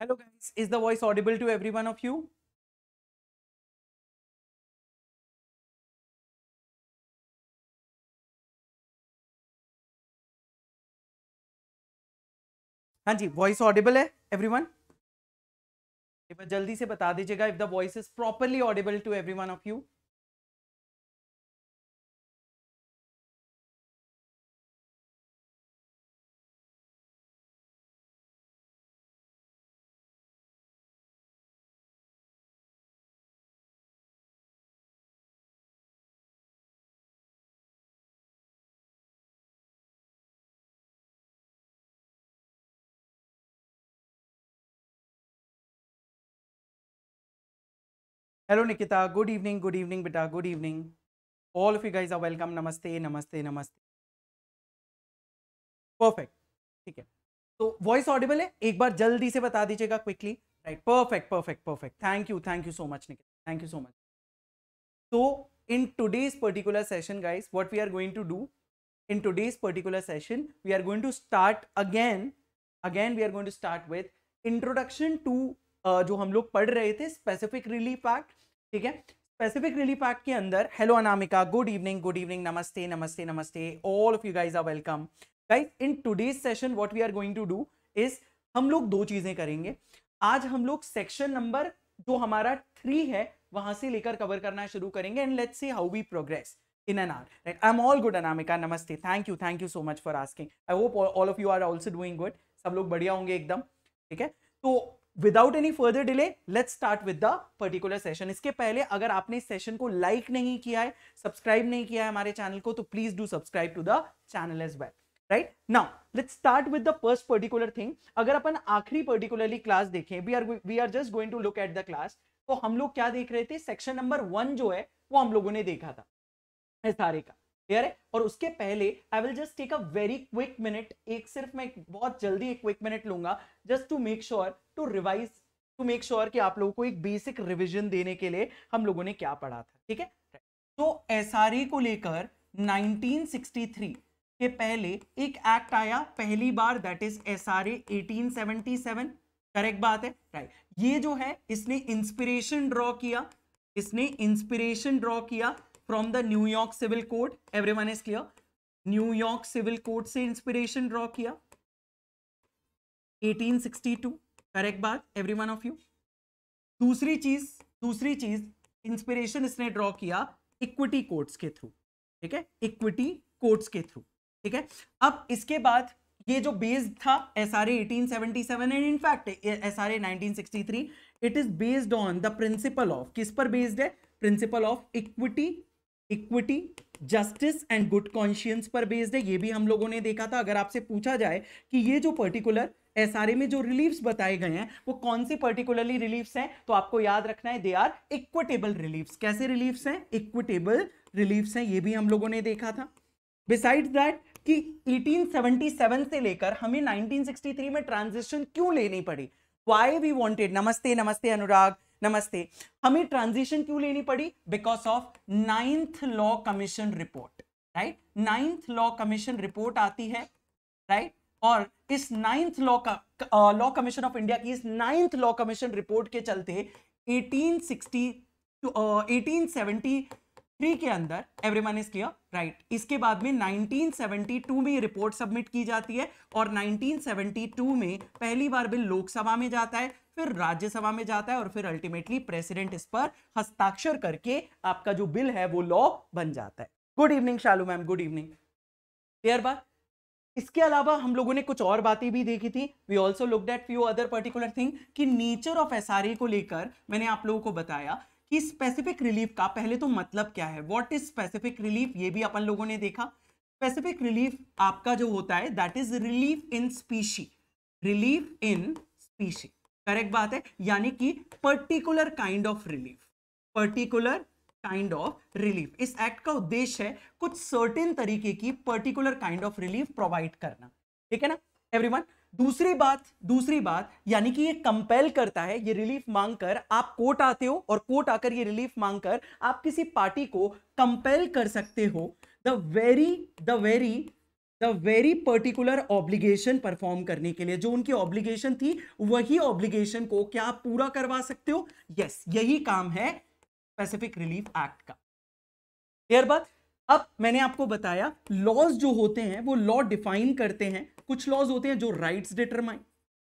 Hello guys, is the voice audible to every one of you? हाँ जी voice audible है everyone जल्दी से बता दीजिएगा if the voice is properly audible to every one of you hello Nikita good evening good evening बेटा good evening all of you guys are welcome नमस्ते नमस्ते नमस्ते परफेक्ट ठीक है तो वॉइस ऑडिबल है एक बार जल्दी से बता दीजिएगा quickly right perfect perfect perfect thank you thank you so much Nikita thank you so much तो in today's particular session guys what we are going to do in today's particular session we are going to start again again we are going to start with introduction to जो हम लोग पढ़ रहे थे specific relief act ठीक है specific relief act के अंदर hello Anamika good evening good evening नमस्ते नमस्ते नमस्ते all of you guys are welcome guys in today's session what we are going to do is हम लोग दो चीजें करेंगे आज हम लोग सेक्शन नंबर जो हमारा थ्री है वहां से लेकर कवर करना शुरू करेंगे and let's see how we progress in N R right I am all good Anamika नमस्ते thank you thank you so much for asking I hope all of you are also doing good सब लोग बढ़िया होंगे एकदम ठीक है तो without any further delay let start with the particular session इसके पहले अगर आपने इस सेशन को लाइक like नहीं किया है सब्सक्राइब नहीं किया है हमारे चैनल को तो please do subscribe to the channel as well right now let's start with the first particular thing अगर अपन आखिरी पर्टिकुलरली क्लास देखें we are we are just going to look at the class तो हम लोग क्या देख रहे थे सेक्शन नंबर वन जो है वो हम लोगों ने देखा था सारे का क्लियर है और उसके पहले I will just take a very quick minute एक सिर्फ मैं बहुत जल्दी एक क्विक मिनट लूंगा just to make sure to revise to make sure कि आप लोगों को एक बेसिक रिविजन देने के लिए हम लोगों ने क्या पढ़ा था ठीक है तो एस को लेकर 1963 के पहले एक एक्ट आया पहली बार that is S R correct बात है राइट ये जो है इसने इंस्पिरेशन ड्रॉ किया इसने इंस्पिरेशन ड्रॉ किया from the New York civil code every one is clear New York civil code से इंस्पिरेशन ड्रॉ किया 1862 करेक्ट बात एवरी वन ऑफ यू दूसरी चीज दूसरी चीज इंस्पिरेशन इसने ड्रॉ किया इक्विटी कोड्स के थ्रू ठीक है इक्विटी कोड्स के थ्रू ठीक है अब इसके बाद ये जो बेस्ड था S R eighteen seventy seven and in fact S R nineteen sixty three it is based on the principle of किस पर बेस्ड है principle of equity equity justice and good conscience पर बेस्ड है ये भी हम लोगों ने देखा था अगर आपसे पूछा जाए कि ये जो पर्टिकुलर एस में जो रिलीफ्स बताए गए हैं वो कौन से पर्टिकुलरली रिलीफ्स हैं तो आपको याद रखना है दे आर इक्विटेबल रिलीफ्स कैसे रिलीफ्स हैं इक्विटेबल रिलीफ्स हैं ये भी हम लोगों ने देखा था बिसाइड दैट कि 1877 से लेकर हमें 1963 में ट्रांजिशन क्यों लेनी पड़ी वाई वी वॉन्टेड नमस्ते नमस्ते अनुराग नमस्ते हमें ट्रांजिशन क्यों लेनी पड़ी because of ninth law commission report right ninth law commission report आती है राइट right? और इस नाइन्थ लॉ का लॉ कमीशन ऑफ इंडिया की इस नाइन्थ लॉ कमीशन रिपोर्ट के चलते 1860 तो, 1873 के अंदर एवरीवन इज क्लियर राइट इसके बाद में 1972 में रिपोर्ट सबमिट की जाती है और 1972 में पहली बार बिल लोकसभा में जाता है फिर राज्यसभा में जाता है और फिर अल्टीमेटली प्रेसिडेंट इस पर हस्ताक्षर करके आपका जो बिल है वो लॉ बन जाता है good evening Shalu ma'am good evening clear बात इसके अलावा हम लोगों ने कुछ और बातें भी देखी थी we also look that few other particular thing कि नेचर ऑफ एस को लेकर मैंने आप लोगों को बताया कि स्पेसिफिक रिलीफ का पहले तो मतलब क्या है वॉट इज स्पेसिफिक रिलीफ ये भी अपन लोगों ने देखा स्पेसिफिक रिलीफ आपका जो होता है that is relief in specie relief in specie correct बात है यानी कि particular kind of relief particular kind of relief इस एक्ट का उद्देश्य है कुछ सर्टेन तरीके की particular kind of relief provide करना ठीक है ना एवरीवन दूसरी बात दूसरी बात यानी कि ये कंपेल करता है ये रिलीफ मांगकर आप कोर्ट आते हो और कोर्ट आकर ये रिलीफ मांगकर आप किसी पार्टी को कंपेल कर सकते हो the very the very the very particular obligation perform करने के लिए जो उनकी ऑब्लिगेशन थी वही ऑब्लिगेशन को क्या आप पूरा करवा सकते हो यस yes, यही काम है पैसिफिक रिलीफ एक्ट का क्लियर बात अब मैंने आपको बताया लॉज जो होते हैं वो लॉ डिफाइन करते हैं कुछ लॉज होते हैं जो राइट्स डिटरमाइन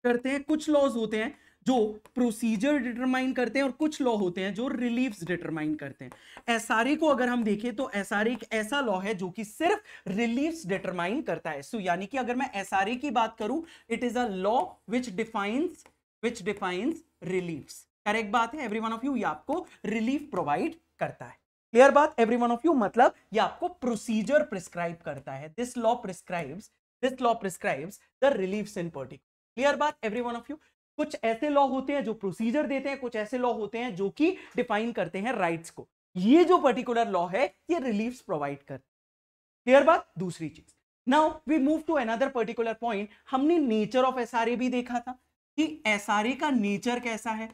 करते हैं कुछ लॉज होते हैं जो प्रोसीजर डिटरमाइन करते हैं और कुछ लॉ होते हैं जो रिलीफ डिटरमाइन करते हैं एसआरए को अगर हम देखें तो एसआरए एक ऐसा लॉ है जो कि सिर्फ रिलीफ डिटरमाइन करता है सो यानी कि अगर मैं एसआरए की बात करूं it is a law which defines which defines relief correct बात है एवरी वन ऑफ यू ये आपको रिलीफ प्रोवाइड करता है क्लियर बात एवरी वन ऑफ यू मतलब ये आपको प्रोसीजर प्रिस्क्राइब करता है this law prescribes this law prescribes the relief in particular clear बात एवरी वन ऑफ यू कुछ ऐसे लॉ होते हैं जो प्रोसीजर देते हैं कुछ ऐसे लॉ होते हैं जो कि डिफाइन करते हैं राइट्स को ये जो पर्टिकुलर लॉ है ये रिलीफ प्रोवाइड कर बात दूसरी चीज now we move to another particular point हमने नेचर ऑफ एस भी देखा था कि एस का नेचर कैसा है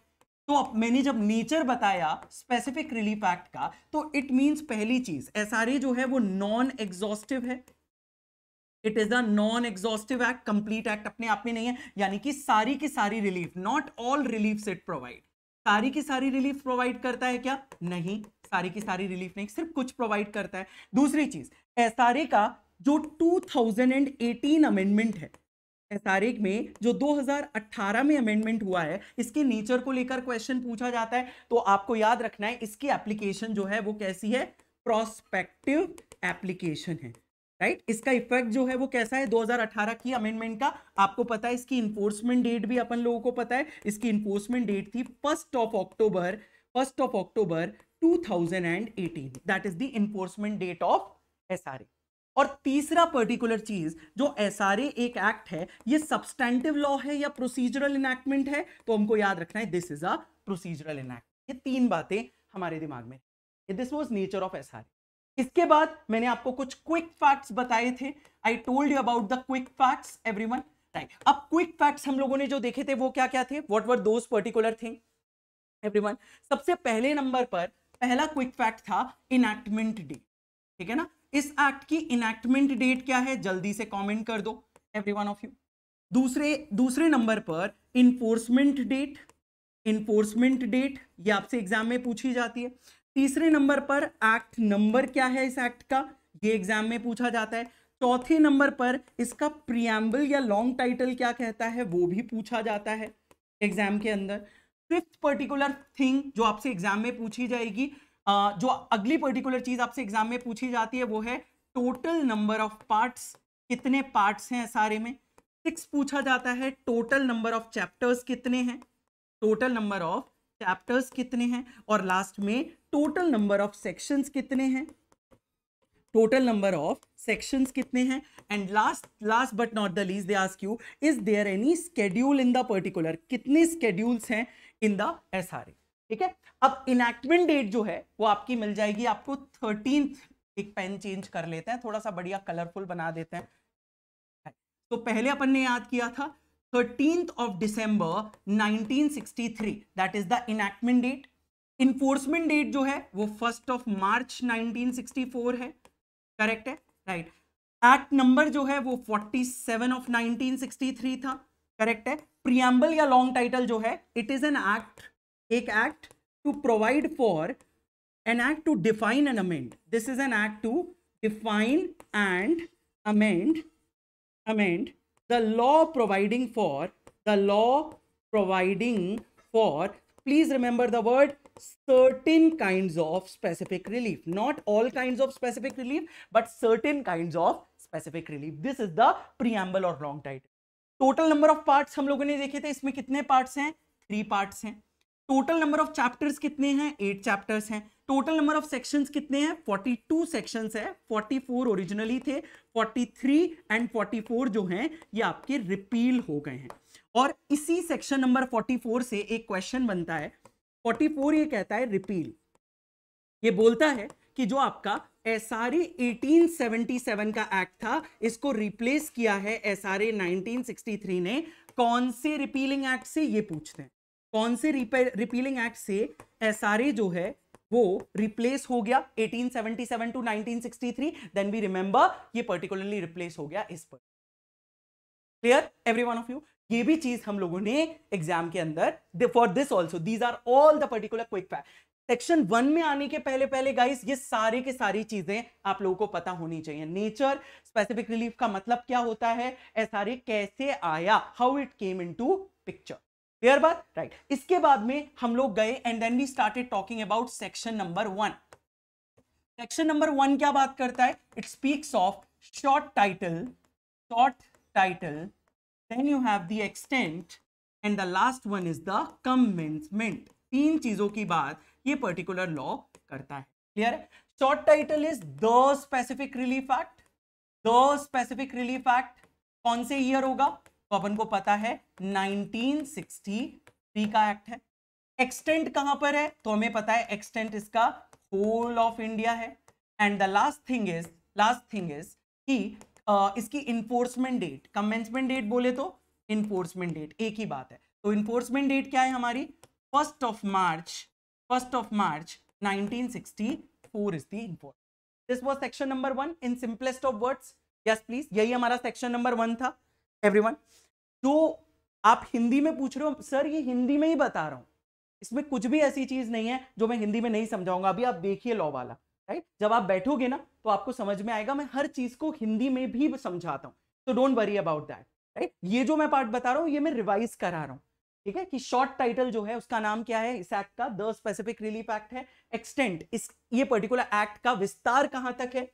तो अब मैंने जब नेचर बताया स्पेसिफिक रिलीफ एक्ट का तो इट मींस पहली चीज एस जो है वो नॉन एग्जॉस्टिव है it is a non exhaustive act complete act अपने आप में नहीं है यानी कि सारी की सारी relief not all relief it provide सारी की सारी रिलीफ प्रोवाइड करता है क्या नहीं सारी की सारी रिलीफ नहीं सिर्फ कुछ प्रोवाइड करता है दूसरी चीज एस का जो 2018 अमेंडमेंट है एस में जो 2018 में अमेंडमेंट हुआ है इसके नेचर को लेकर क्वेश्चन पूछा जाता है तो आपको याद रखना है इसकी एप्लीकेशन जो है वो कैसी है प्रोस्पेक्टिव एप्लीकेशन है राइट right? इसका इफेक्ट जो है वो कैसा है 2018 की अमेंडमेंट का आपको पता है इसकी इन्फोर्समेंट डेट भी अपन लोगों को पता है इसकी इन्फोर्समेंट डेट थी first of October first of October 2018 that is the enforcement date of SRA और तीसरा पर्टिकुलर चीज जो एस एक एक्ट है ये सब्सटैंडिव लॉ है या प्रोसीजरल इनैक्टमेंट है तो हमको याद रखना है this is a procedural enact ये तीन बातें हमारे दिमाग में this was nature of S R इसके बाद मैंने आपको कुछ क्विक फैक्ट्स बताए थे I told you about the quick facts every one right अब क्विक फैक्ट्स हम लोगों ने जो देखे थे वो क्या क्या थे what were those particular thing everyone सबसे पहले नंबर पर पहला क्विक फैक्ट था इनैक्टमेंट डेट ठीक है ना इस एक्ट की इनैक्टमेंट डेट क्या है जल्दी से कॉमेंट कर दो एवरीवन ऑफ यू दूसरे दूसरे नंबर पर इन्फोर्समेंट डेट इन्फोर्समेंट डेट ये आपसे एग्जाम में पूछी जाती है तीसरे नंबर पर एक्ट नंबर क्या है इस एक्ट का ये एग्जाम में पूछा जाता है चौथे नंबर पर इसका प्रियम्बल या लॉन्ग टाइटल क्या कहता है वो भी पूछा जाता है एग्जाम के अंदर फिफ्थ पर्टिकुलर थिंग जो आपसे एग्जाम में पूछी जाएगी जो अगली पर्टिकुलर चीज आपसे एग्जाम में पूछी जाती है वो है टोटल नंबर ऑफ पार्ट्स कितने पार्ट्स हैं सारे में सिक्स पूछा जाता है टोटल नंबर ऑफ चैप्टर्स कितने हैं टोटल नंबर ऑफ चैप्टर्स कितने हैं और लास्ट में टोटल नंबर ऑफ सेक्शंस कितने हैं टोटल नंबर ऑफ सेक्शंस कितने हैं and last last but not the least they ask you is there any schedule in the particular कितने स्केड्यूल्स हैं इन द एस ठीक है अब इनैक्टमेंट डेट जो है वो आपकी मिल जाएगी आपको थर्टीन एक पेन चेंज कर लेते हैं थोड़ा सा बढ़िया कलरफुल बना देते हैं तो पहले अपन ने याद किया था 13th of December 1963 that is the enactment date enforcement date जो है वो 1st of March 1964 है correct है right एक्ट नंबर जो है वो 47 of 1963 था करेक्ट है प्रियम्बल या लॉन्ग टाइटल जो है इट इज एन एक्ट एक act to provide for an act to define an amend this is an act to define and amend amend the law providing for the law providing for please remember the word certain kinds of specific relief not all kinds of specific relief but certain kinds of specific relief this is the preamble or long title total number of parts हम लोगों ने देखे थे इसमें कितने parts हैं three parts हैं total number of chapters कितने हैं एट चैप्टर्स हैं टोटल नंबर ऑफ सेक्शंस कितने हैं 42 सेक्शंस है 44 ओरिजिनली थे 43 एंड 44 जो हैं ये आपके रिपील हो गए हैं और इसी सेक्शन नंबर 44 से एक क्वेश्चन बनता है 44 ये कहता है रिपील ये बोलता है कि जो आपका एस आर का एक्ट था इसको रिप्लेस किया है एस आर ने कौन से रिपीलिंग एक्ट से ये पूछते हैं कौन से रिपीलिंग एक्ट से एस जो है वो रिप्लेस हो गया 1877 टू 1963 देन वी रिमेंबर ये पर्टिकुलरली रिप्लेस हो गया इस पर clear every one of you ये भी चीज हम लोगों ने एग्जाम के अंदर for this also these are all the particular quick fact section one में आने के पहले पहले गाइस ये सारे के सारी चीजें आप लोगों को पता होनी चाहिए नेचर स्पेसिफिक रिलीफ का मतलब क्या होता है एसआरए कैसे आया how it came in picture clear बात राइट इसके बाद में हम लोग गए and then we started talking about section number one section number one क्या बात करता है it speaks of short title short title then you have the extent and the last one is the commencement तीन चीजों की बात ये particular law करता है clear short title is the specific relief act the specific relief act कौन से year होगा तो अपन को पता है 1963 का एक्ट है एक्सटेंट कहां पर है तो हमें पता है एक्सटेंट इसका होल ऑफ इंडिया है and the last thing is last thing is कि इसकी इन्फोर्समेंट डेट कमेंसमेंट डेट बोले तो इन्फोर्समेंट डेट एक ही बात है तो इन्फोर्समेंट डेट क्या है हमारी first of March first of March 1964 is the enforcement this was section number one in simplest of words yes please यही हमारा सेक्शन नंबर वन था एवरीवन तो आप हिंदी में पूछ रहे हो सर ये हिंदी में ही बता रहा हूं इसमें कुछ भी ऐसी चीज नहीं है जो मैं हिंदी में नहीं समझाऊंगा अभी आप देखिए लॉ वाला राइट जब आप बैठोगे ना तो आपको समझ में आएगा मैं हर चीज को हिंदी में भी समझाता हूँ तो don't worry about that right ये जो मैं पार्ट बता रहा हूँ ये मैं रिवाइज करा रहा हूँ ठीक है कि शॉर्ट टाइटल जो है उसका नाम क्या है इस एक्ट का द स्पेसिफिक रिलीफ एक्ट है एक्सटेंट इस ये पर्टिकुलर एक्ट का विस्तार कहां तक है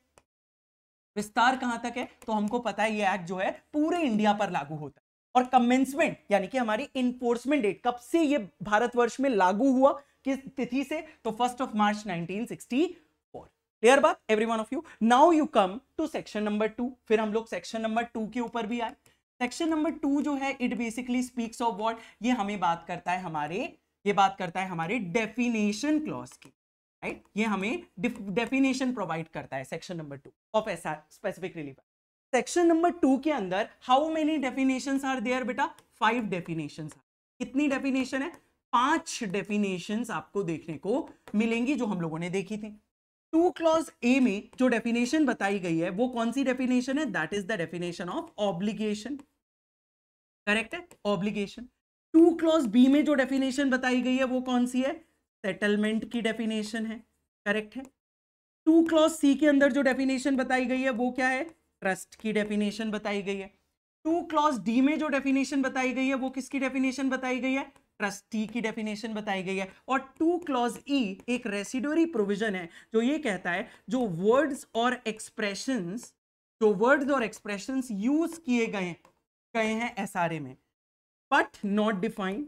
विस्तार कहां तक है तो हमको पता है ये एक्ट जो है पूरे इंडिया पर लागू होता है और कमेंसमेंट यानी कि हमारी इन्फोर्समेंट डेट कब से ये भारतवर्ष में लागू हुआ किस तिथि से तो फर्स्ट ऑफ मार्च 1964 क्लियर बात every one of you now you come to section number two फिर हम लोग सेक्शन नंबर टू के ऊपर भी आए सेक्शन नंबर टू जो है it basically speaks of what ये हमें बात करता है हमारे ये बात करता है हमारे डेफिनेशन क्लॉज की राइट right? ये हमें डेफिनेशन प्रोवाइड करता है सेक्शन नंबर टू ऑफ ऐसा specific relief section number two के अंदर how many definition are there बेटा फाइव डेफिनेशन कितनी डेफिनेशन है पांच डेफिनेशन आपको देखने को मिलेंगी जो हम लोगों ने देखी थी टू क्लॉज ए में जो डेफिनेशन बताई गई है वो कौन सी डेफिनेशन है that is the definition of obligation correct है ऑब्लिगेशन टू क्लॉज बी में जो डेफिनेशन बताई गई है वो कौन सी है सेटलमेंट की डेफिनेशन है करेक्ट है टू क्लॉज सी के अंदर जो डेफिनेशन बताई गई है वो क्या है ट्रस्ट की डेफिनेशन बताई गई है टू क्लॉज डी में जो डेफिनेशन बताई गई है वो किसकी डेफिनेशन बताई गई है ट्रस्टी की डेफिनेशन बताई गई है और टू क्लॉज ई एक रेसिडोरी प्रोविजन है जो ये कहता है जो वर्ड्स और एक्सप्रेशन जो वर्ड्स और एक्सप्रेशन यूज किए गए गए हैं एस में बट नॉट डिफाइंड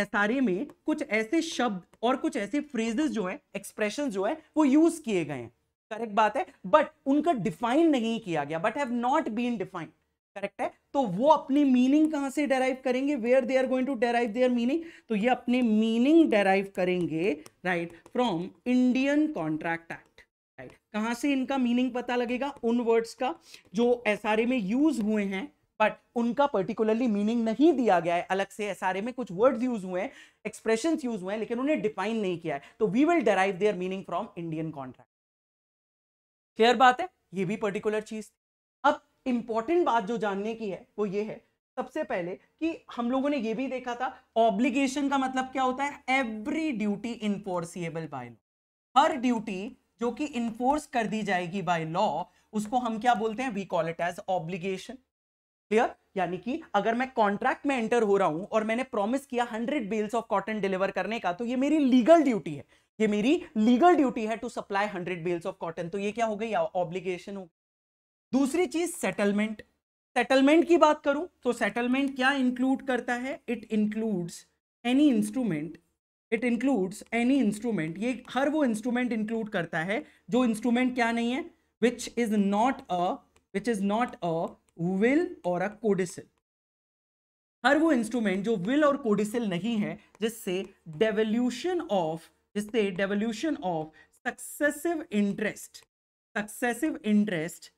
एस में कुछ ऐसे शब्द और कुछ ऐसे फ्रेजेस जो है एक्सप्रेशन जो है वो यूज किए गए हैं करेक्ट बात है बट उनका डिफाइन नहीं किया गया but have not been defined correct है तो वो अपनी मीनिंग कहां से डेराइव करेंगे where they are going to derive their meaning तो ये अपने मीनिंग डेराइव करेंगे right from Indian contract act right कहां से इनका मीनिंग पता लगेगा उन वर्ड्स का जो एस में यूज हुए हैं बट उनका पर्टिकुलरली मीनिंग नहीं दिया गया है अलग से एस में कुछ वर्ड्स यूज हुए हैं एक्सप्रेशन यूज हुए हैं लेकिन उन्हें डिफाइन नहीं किया है तो we will derive their meaning from Indian contract clear बात है ये भी पर्टिकुलर चीज अब इंपॉर्टेंट बात जो जानने की है वो ये है सबसे पहले कि हम लोगों ने ये भी देखा था ऑब्लिगेशन का मतलब क्या होता है every duty enforceable by law हर ड्यूटी जो कि इन्फोर्स कर दी जाएगी बाय लॉ उसको हम क्या बोलते हैं we call it as obligation clear यानी कि अगर मैं कॉन्ट्रैक्ट में एंटर हो रहा हूं और मैंने प्रॉमिस किया hundred bales of cotton deliver करने का तो ये मेरी लीगल ड्यूटी है ये मेरी लीगल ड्यूटी है to supply hundred bales of cotton तो ये क्या हो गई ऑब्लिगेशन हो दूसरी चीज सेटलमेंट सेटलमेंट की बात करूं तो सेटलमेंट क्या इंक्लूड करता है it includes any instrument it includes any instrument ये हर वो इंस्ट्रूमेंट इंक्लूड करता है जो इंस्ट्रूमेंट क्या नहीं है which is not a which is not a will और अ कोडिसिल हर वो इंस्ट्रूमेंट जो विल और कोडिसिल नहीं है जिससे डेवल्यूशन ऑफ जिससे devolution of successive interest successive interest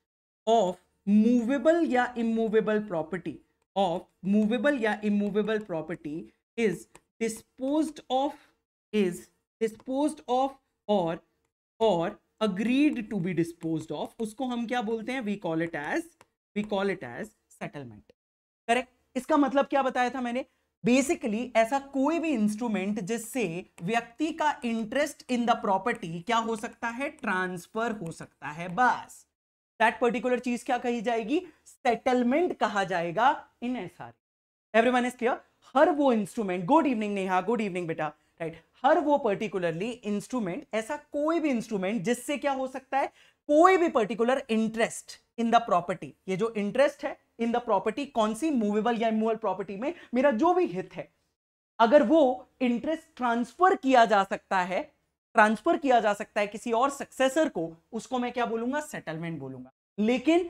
of movable या इमूवेबल प्रॉपर्टी ऑफ मूवेबल या immovable property is dispose of is dispose of और और agreed to be dispose of उसको हम क्या बोलते हैं we call it as we call it as settlement correct इसका मतलब क्या बताया था मैंने बेसिकली ऐसा कोई भी इंस्ट्रूमेंट जिससे व्यक्ति का इंटरेस्ट इन द प्रॉपर्टी क्या हो सकता है ट्रांसफर हो सकता है बस दैट पर्टिकुलर चीज क्या कही जाएगी सेटलमेंट कहा जाएगा in S R everyone is clear हर वो instrument good evening Neha good evening बेटा राइट right? हर वो पर्टिकुलरली इंस्ट्रूमेंट ऐसा कोई भी इंस्ट्रूमेंट जिससे क्या हो सकता है कोई भी particular interest in the property ये जो इंटरेस्ट है इन द प्रॉपर्टी कौन सी मूवेबल या इमूवेबल प्रॉपर्टी में मेरा जो भी हित है अगर वो इंटरेस्ट ट्रांसफर किया जा सकता है ट्रांसफर किया जा सकता है किसी और सक्सेसर को उसको मैं क्या बोलूंगा सेटलमेंट बोलूंगा लेकिन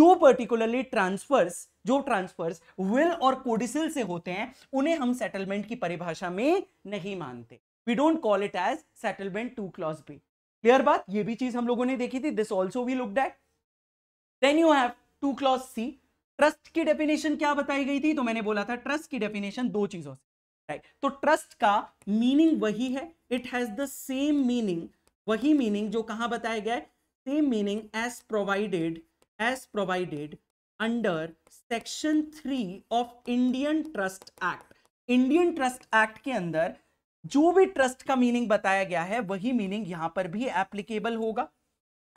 जो पर्टिकुलरली ट्रांसफर्स जो ट्रांसफर्स विल और कोडिसिल से होते हैं उन्हें हम सेटलमेंट की परिभाषा में नहीं मानते we don't call it as settlement two clause B clear बात ये भी चीज हम लोगों ने देखी थी this also we look that then you have two clause C trust की डेफिनेशन क्या बताई गई थी तो मैंने बोला था ट्रस्ट की डेफिनेशन दो चीजों से राइट तो ट्रस्ट का मीनिंग वही है it has the same meaning वही मीनिंग जो कहा बताया गया same meaning as provided as provided under section three of Indian trust act Indian trust act के अंदर जो भी ट्रस्ट का मीनिंग बताया गया है वही मीनिंग यहां पर भी एप्लीकेबल होगा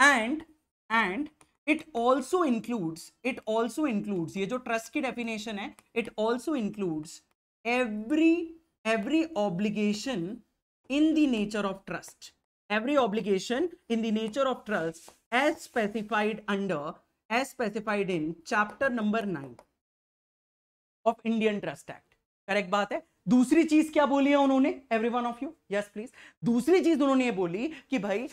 and and it also includes it also includes ये जो ट्रस्ट की डेफिनेशन है it also includes every every obligation in the nature of trust every obligation in the nature of trust as specified under as specified in chapter number nine of Indian trust act correct बात है दूसरी चीज क्या बोली है उन्होंने every one of you yes please दूसरी चीज उन्होंने ये बोली कि भाई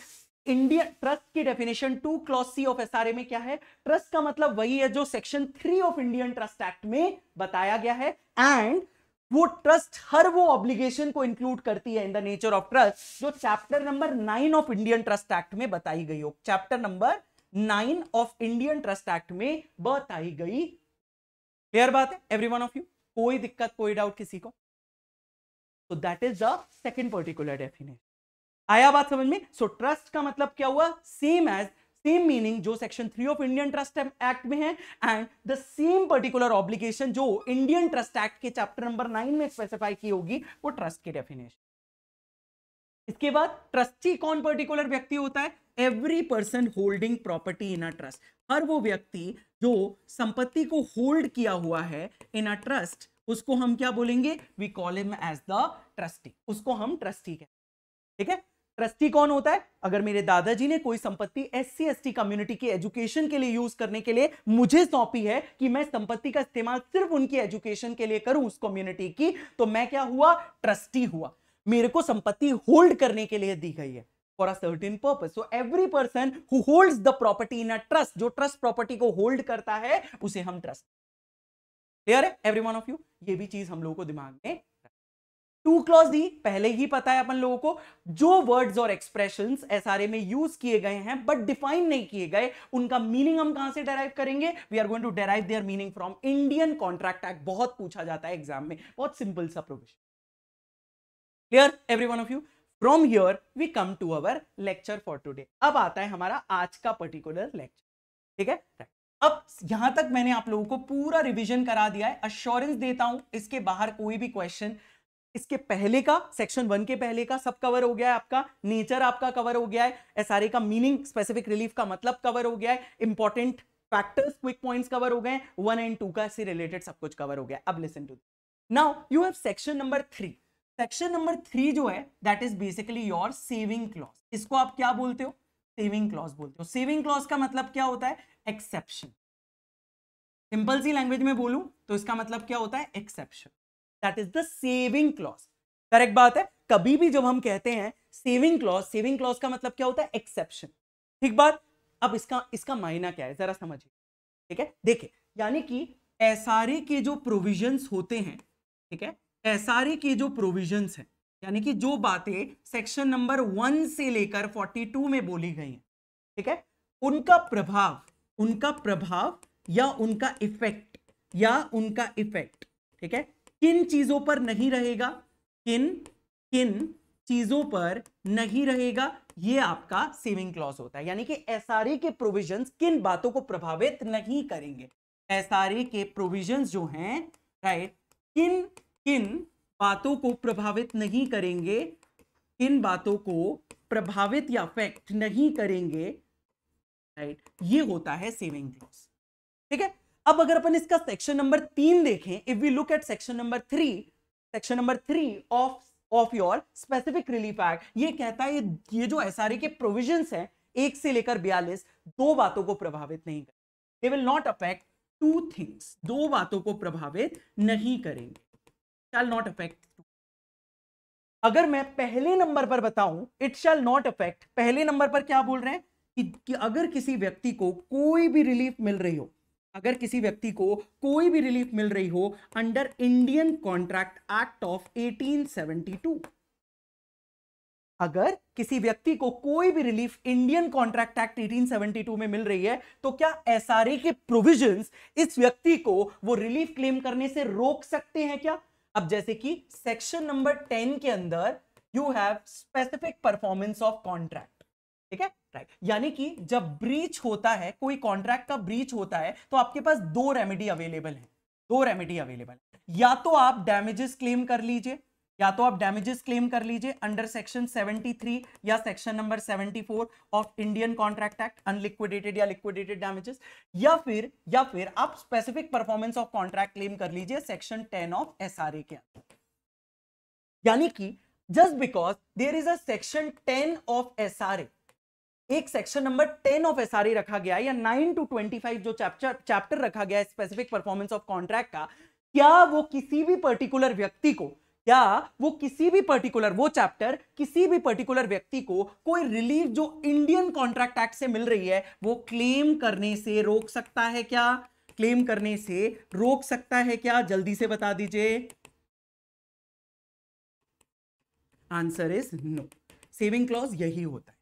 इंडिया ट्रस्ट की definition two clause C of SRA में क्या है ट्रस्ट का मतलब वही है जो section three of Indian trust act में बताया गया है एंड वो ट्रस्ट हर वो ऑब्लिगेशन को इंक्लूड करती है in the nature of trust जो chapter number nine of Indian trust act में बताई गई हो chapter number nine of Indian trust act में बताई गई क्लियर बात है एवरी वन ऑफ यू कोई दिक्कत कोई डाउट किसी को तो that is the second particular definition आया बात समझ में सो ट्रस्ट का मतलब क्या हुआ सेम एज सेम मीनिंग जो section three of Indian trust act में है and the same particular obligation जो इंडियन ट्रस्ट एक्ट के चैप्टर नंबर नाइन में स्पेसिफाई की होगी वो ट्रस्ट की डेफिनेशन इसके बाद ट्रस्टी कौन पर्टिकुलर व्यक्ति होता है every person holding property in a trust हर वो व्यक्ति जो संपत्ति को होल्ड किया हुआ है इन अ ट्रस्ट उसको हम क्या बोलेंगे we call him as the trustee उसको हम ट्रस्टी कहते ठीक है ट्रस्टी कौन होता है अगर मेरे दादाजी ने कोई संपत्ति एस सी कम्युनिटी की एजुकेशन के लिए यूज करने के लिए मुझे सौंपी है कि मैं संपत्ति का इस्तेमाल सिर्फ उनकी एजुकेशन के लिए करूं उस कम्युनिटी की तो मैं क्या हुआ ट्रस्टी हुआ मेरे को संपत्ति होल्ड करने के लिए दी गई है for a certain purpose so every person who hold the property in a trust जो ट्रस्ट प्रॉपर्टी को होल्ड करता है उसे हम ट्रस्ट क्लियर है एवरी वन ऑफ यू ये भी चीज हम लोगों को दिमाग में टू क्लॉज दी पहले ही पता है अपन लोगों को जो वर्ड्स और एक्सप्रेशन एस में यूज किए गए हैं बट डिफाइन नहीं किए गए उनका मीनिंग हम कहां से डेराइव करेंगे we are going to derive their meaning from Indian contract act बहुत पूछा जाता है एग्जाम में बहुत सिंपल सा provision clear every one of you from here we come to our lecture for today अब आता है हमारा आज का पर्टिकुलर लेक्चर ठीक है अब यहां तक मैंने आप लोगों को पूरा रिवीजन करा दिया है अश्योरेंस देता हूं इसके बाहर कोई भी क्वेश्चन इसके पहले का सेक्शन वन के पहले का सब कवर हो गया है आपका नेचर आपका कवर हो गया है एसआरए का मीनिंग स्पेसिफिक रिलीफ का मतलब कवर हो गया है important factors quick points cover हो गए हैं वन एंड टू का से रिलेटेड सब कुछ कवर हो गया है अब listen to now you have section number three section number three जो है that is basically your saving clause इसको आप क्या बोलते हो सेविंग क्लॉज बोलते हो सेविंग क्लॉज का मतलब क्या होता है एक्सेप्शन सिंपल सी लैंग्वेज में बोलू तो इसका मतलब क्या होता है exception that is the saving clause correct बात है कभी भी जब हम कहते हैं सेविंग क्लॉज सेविंग क्लॉज का मतलब क्या होता है एक्सेप्शन ठीक बात अब इसका इसका मायना क्या है जरा समझिए ठीक है देखिए यानी कि एस के जो प्रोविजंस होते हैं ठीक है एस के जो प्रोविजंस हैं यानी कि जो बातें सेक्शन नंबर वन से लेकर फोर्टी टू में बोली गई हैं ठीक है उनका प्रभाव उनका प्रभाव या उनका इफेक्ट या उनका इफेक्ट ठीक है किन चीजों पर नहीं रहेगा किन किन चीजों पर नहीं रहेगा ये आपका सेविंग क्लॉज होता है यानी कि एस e के प्रोविजंस किन बातों को प्रभावित नहीं करेंगे एस e के प्रोविजंस जो हैं राइट किन किन बातों को प्रभावित नहीं करेंगे किन बातों को प्रभावित या अफेक्ट नहीं करेंगे राइट ये होता है सेविंग ग्लॉस ठीक है अब अगर अपन इसका सेक्शन नंबर तीन देखें if we look at section number three section number three of of your specific relief act ये कहता है ये जो एसआरए के प्रोविजंस हैं एक से लेकर बयालीस दो बातों को प्रभावित नहीं करेंगे they will not affect two things दो बातों को प्रभावित नहीं करेंगे शैल नॉट अफेक्ट अगर मैं पहले नंबर पर बताऊं इट शैल नॉट अफेक्ट पहले नंबर पर क्या बोल रहे हैं कि, कि अगर किसी व्यक्ति को कोई भी रिलीफ मिल रही हो अगर किसी व्यक्ति को कोई भी रिलीफ मिल रही हो under Indian contract act of 1872 अगर किसी व्यक्ति को कोई भी रिलीफ इंडियन कॉन्ट्रैक्ट एक्ट 1872 में मिल रही है तो क्या एसआरए के प्रोविजंस इस व्यक्ति को वो रिलीफ क्लेम करने से रोक सकते हैं क्या अब जैसे कि सेक्शन नंबर टेन के अंदर you have specific performance of contract ठीक है राइट यानी कि जब ब्रीच होता है कोई कॉन्ट्रैक्ट का ब्रीच होता है तो आपके पास दो रेमेडी अवेलेबल है दो रेमेडी अवेलेबल या तो आप डैमेजेस क्लेम कर लीजिए या तो आप डैमेजेस क्लेम कर लीजिए अंडर सेक्शन 73 या section number 74 of Indian contract act unliquidated या लिक्विडेटेड डैमेजेस या फिर या फिर आप specific performance of contract claim कर लीजिए सेक्शन 10 ऑफ एसआरए के यानी कि just because there is a section 10 of SRA एक section number ten of SRA रखा गया या नाइन टू ट्वेंटी फाइव जो चैप्टर चैप्टर रखा गया स्पेसिफिक परफॉर्मेंस ऑफ कॉन्ट्रैक्ट का क्या वो किसी भी पर्टिकुलर व्यक्ति को या वो किसी भी पर्टिकुलर वो चैप्टर किसी भी पर्टिकुलर व्यक्ति को कोई रिलीफ जो इंडियन कॉन्ट्रैक्ट एक्ट से मिल रही है वो क्लेम करने से रोक सकता है क्या क्लेम करने से रोक सकता है क्या जल्दी से बता दीजिए answer is no saving clause यही होता है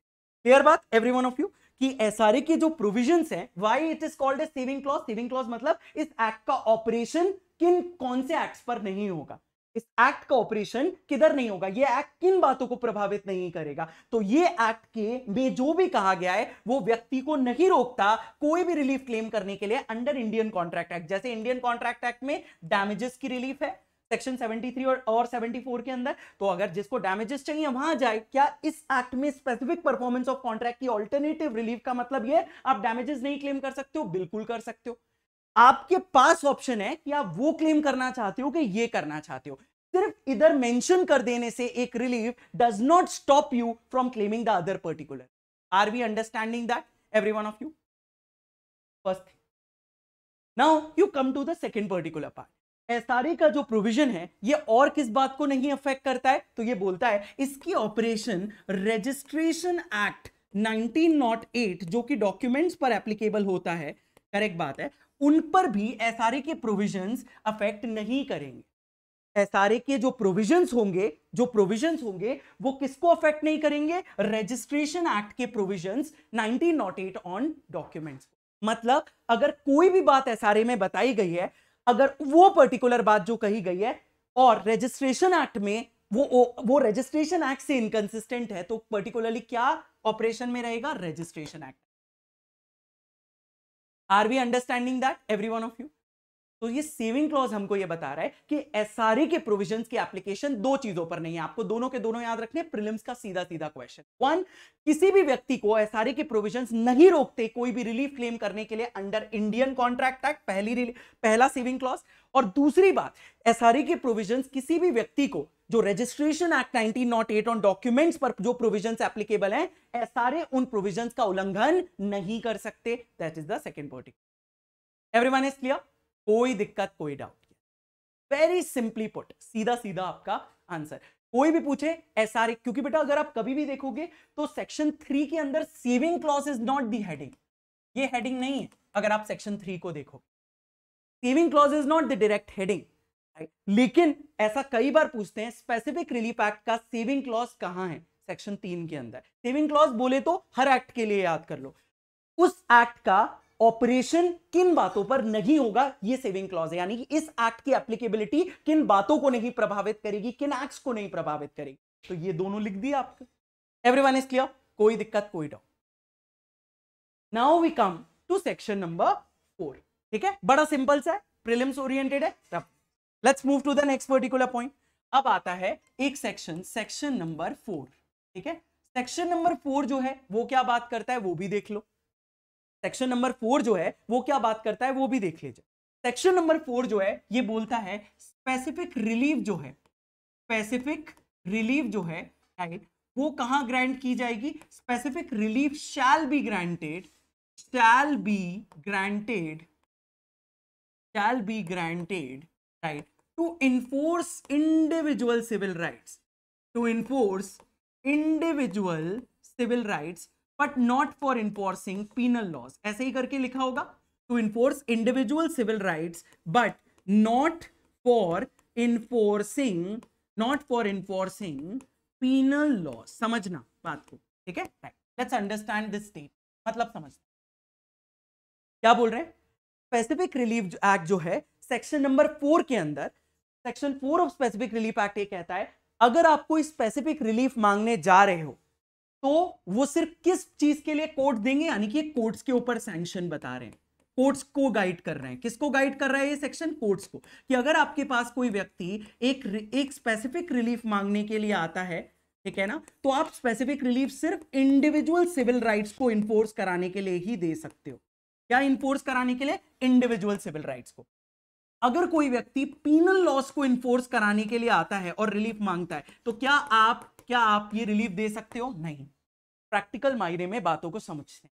क्लियर बात एवरी वन ऑफ यू कि एसआरए के जो प्रोविजंस हैं why it is called a saving clause saving clause मतलब इस एक्ट का ऑपरेशन किन कौन से एक्ट पर नहीं होगा इस एक्ट का ऑपरेशन किधर नहीं होगा ये एक्ट किन बातों को प्रभावित नहीं करेगा तो ये एक्ट के में जो भी कहा गया है वो व्यक्ति को नहीं रोकता कोई भी रिलीफ क्लेम करने के लिए अंडर इंडियन कॉन्ट्रैक्ट एक्ट जैसे इंडियन कॉन्ट्रैक्ट एक्ट में डैमेजेस की रिलीफ है सेक्शन 73 और और 74 के अंदर तो अगर जिसको डैमेजेस चाहिए वहां जाए क्या इस एक्ट में स्पेसिफिक परफॉर्मेंस ऑफ कॉन्ट्रैक्ट की ऑल्टरनेटिव रिलीफ का मतलब ये आप डैमेजेस नहीं क्लेम कर सकते हो बिल्कुल कर सकते हो आपके पास ऑप्शन है कि आप वो क्लेम करना चाहते हो कि ये करना चाहते हो सिर्फ इधर मेंशन कर देने से एक relief does not stop you from claiming the other particular are we understanding that every one of you first now you come to the second particular part SRA का जो प्रोविजन है ये और किस बात को नहीं अफेक्ट करता है तो ये बोलता है इसकी ऑपरेशन रजिस्ट्रेशन एक्ट 1908 जो कि डॉक्यूमेंट्स पर एप्लीकेबल होता है करेक्ट बात है उन पर भी एसआरए के प्रोविजंस अफेक्ट नहीं करेंगे एसआरए के जो प्रोविजंस होंगे जो प्रोविजंस होंगे वो किसको अफेक्ट नहीं करेंगे रजिस्ट्रेशन एक्ट के प्रोविजन नाइनटीन ऑन डॉक्यूमेंट्स मतलब अगर कोई भी बात एसआरए में बताई गई है अगर वो पर्टिकुलर बात जो कही गई है और रजिस्ट्रेशन एक्ट में वो वो रजिस्ट्रेशन एक्ट से इनकंसिस्टेंट है तो पर्टिकुलरली क्या ऑपरेशन में रहेगा registration act are we understanding that every one of you तो ये सेविंग क्लॉज हमको ये बता रहा है कि एसआरए के प्रोविजंस की एप्लीकेशन दो चीजों पर नहीं है आपको दोनों के दोनों याद रखने प्रिलिम्स का सीधा सीधा क्वेश्चन वन किसी भी व्यक्ति को एसआरए के प्रोविजंस नहीं रोकते कोई भी रिलीफ क्लेम करने के लिए अंडर इंडियन कॉन्ट्रैक्ट एक्ट पहली पहला सेविंग क्लॉज और दूसरी बात एस के प्रोविजन किसी भी व्यक्ति को जो registration act nineteen naught eight on documents पर जो प्रोविजंस एप्लीकेबल हैं एसआरए उन प्रोविजंस का उल्लंघन नहीं कर सकते that is the second every everyone is clear कोई दिक्कत कोई डाउट वेरी सिंपली पुट सीधा सीधा आपका आंसर कोई भी पूछे एस क्योंकि बेटा अगर आप कभी भी देखोगे तो सेक्शन थ्री के अंदर saving clause is not the heading ये हेडिंग नहीं है अगर आप सेक्शन थ्री को देखोगे saving clause is not the direct heading लेकिन ऐसा कई बार पूछते हैं स्पेसिफिक रिलीफ एक्ट का सेविंग क्लॉज कहां है सेक्शन तीन के अंदर सेविंग क्लॉज बोले तो हर एक्ट के लिए याद कर लो उस एक्ट का ऑपरेशन किन बातों पर नहीं होगा ये सेविंग क्लॉज है यानी कि इस एक्ट की एप्लीकेबिलिटी किन बातों को नहीं प्रभावित करेगी किन एक्ट को नहीं प्रभावित करेगी तो ये दोनों लिख दिया आपको एवरीवन इज क्लियर कोई दिक्कत कोई doubt now we come to section number four ठीक है बड़ा सिंपल सा प्रिलिम्स ओरिएंटेड है let's move to the next particular point अब आता है एक सेक्शन सेक्शन नंबर फोर ठीक है सेक्शन नंबर फोर जो है वो क्या बात करता है वो भी देख लो सेक्शन नंबर फोर जो है वो क्या बात करता है वो भी देख लीजिए सेक्शन नंबर फोर जो है ये बोलता है स्पेसिफिक रिलीफ जो है स्पेसिफिक रिलीफ जो है राइट वो कहा ग्रांट की जाएगी specific relief shall be granted shall be granted shall be granted right to enforce individual civil rights to enforce individual civil rights but not for enforcing penal laws ऐसे ही करके लिखा होगा to enforce individual civil right but not for enforcing not for enforcing penal laws समझना बात को ठीक है लेट्स अंडरस्टैंड दिस स्टेट मतलब समझना क्या बोल रहे हैं स्पेसिफिक रिलीफ एक्ट जो है सेक्शन नंबर फोर के अंदर section four of specific relief act ये कहता है अगर आप कोई स्पेसिफिक रिलीफ मांगने जा रहे हो तो वो सिर्फ किस चीज के लिए कोर्ट देंगे यानी कि कोर्ट्स के ऊपर सैंक्शन बता रहे हैं कोर्ट्स को गाइड कर रहे हैं किसको गाइड कर रहा है ये सेक्शन कोर्ट्स को कि अगर आपके पास कोई व्यक्ति एक एक स्पेसिफिक रिलीफ मांगने के लिए आता है ठीक है ना तो आप स्पेसिफिक रिलीफ सिर्फ इंडिविजुअल सिविल राइट्स को इन्फोर्स कराने के लिए ही दे सकते हो क्या इन्फोर्स कराने के लिए इंडिविजुअल सिविल राइट्स को अगर कोई व्यक्ति पीनल लॉस को इन्फोर्स कराने के लिए आता है और रिलीफ मांगता है तो क्या आप क्या आप ये रिलीफ दे सकते हो नहीं प्रैक्टिकल मायने में बातों को समझते हैं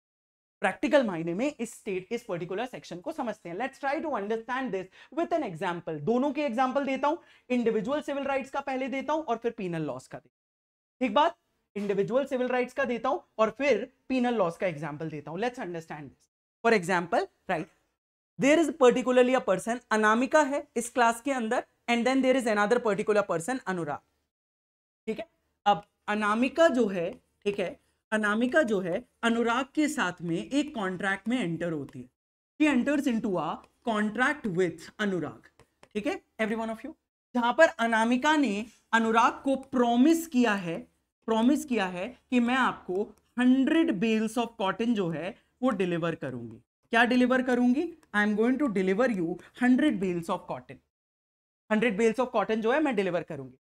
प्रैक्टिकल मायने में इस स्टेट इस पर्टिकुलर सेक्शन को समझते हैं let's try to understand this with an example दोनों के एग्जाम्पल देता हूं इंडिविजुअल सिविल राइट्स का पहले देता हूं और फिर पीनल लॉस का देता हूं ठीक बात इंडिविजुअल सिविल राइट्स का देता हूं और फिर पीनल लॉस का एग्जाम्पल देता हूं let's understand this for example right there is particularly a person Anamika है इस क्लास के अंदर and then there is another particular person Anurag ठीक है अब अनामिका जो है ठीक है अनामिका जो है अनुराग के साथ में एक कॉन्ट्रैक्ट में एंटर होती है she enters into a contract with Anurag ठीक है एवरी वन ऑफ यू जहां पर अनामिका ने अनुराग को प्रॉमिस किया है प्रॉमिस किया है कि मैं आपको हंड्रेड बेल्स ऑफ कॉटन जो है वो डिलीवर करूंगी क्या डिलीवर करूंगी I am going to deliver you hundred bales of cotton hundred bales of cotton जो है मैं डिलीवर करूंगी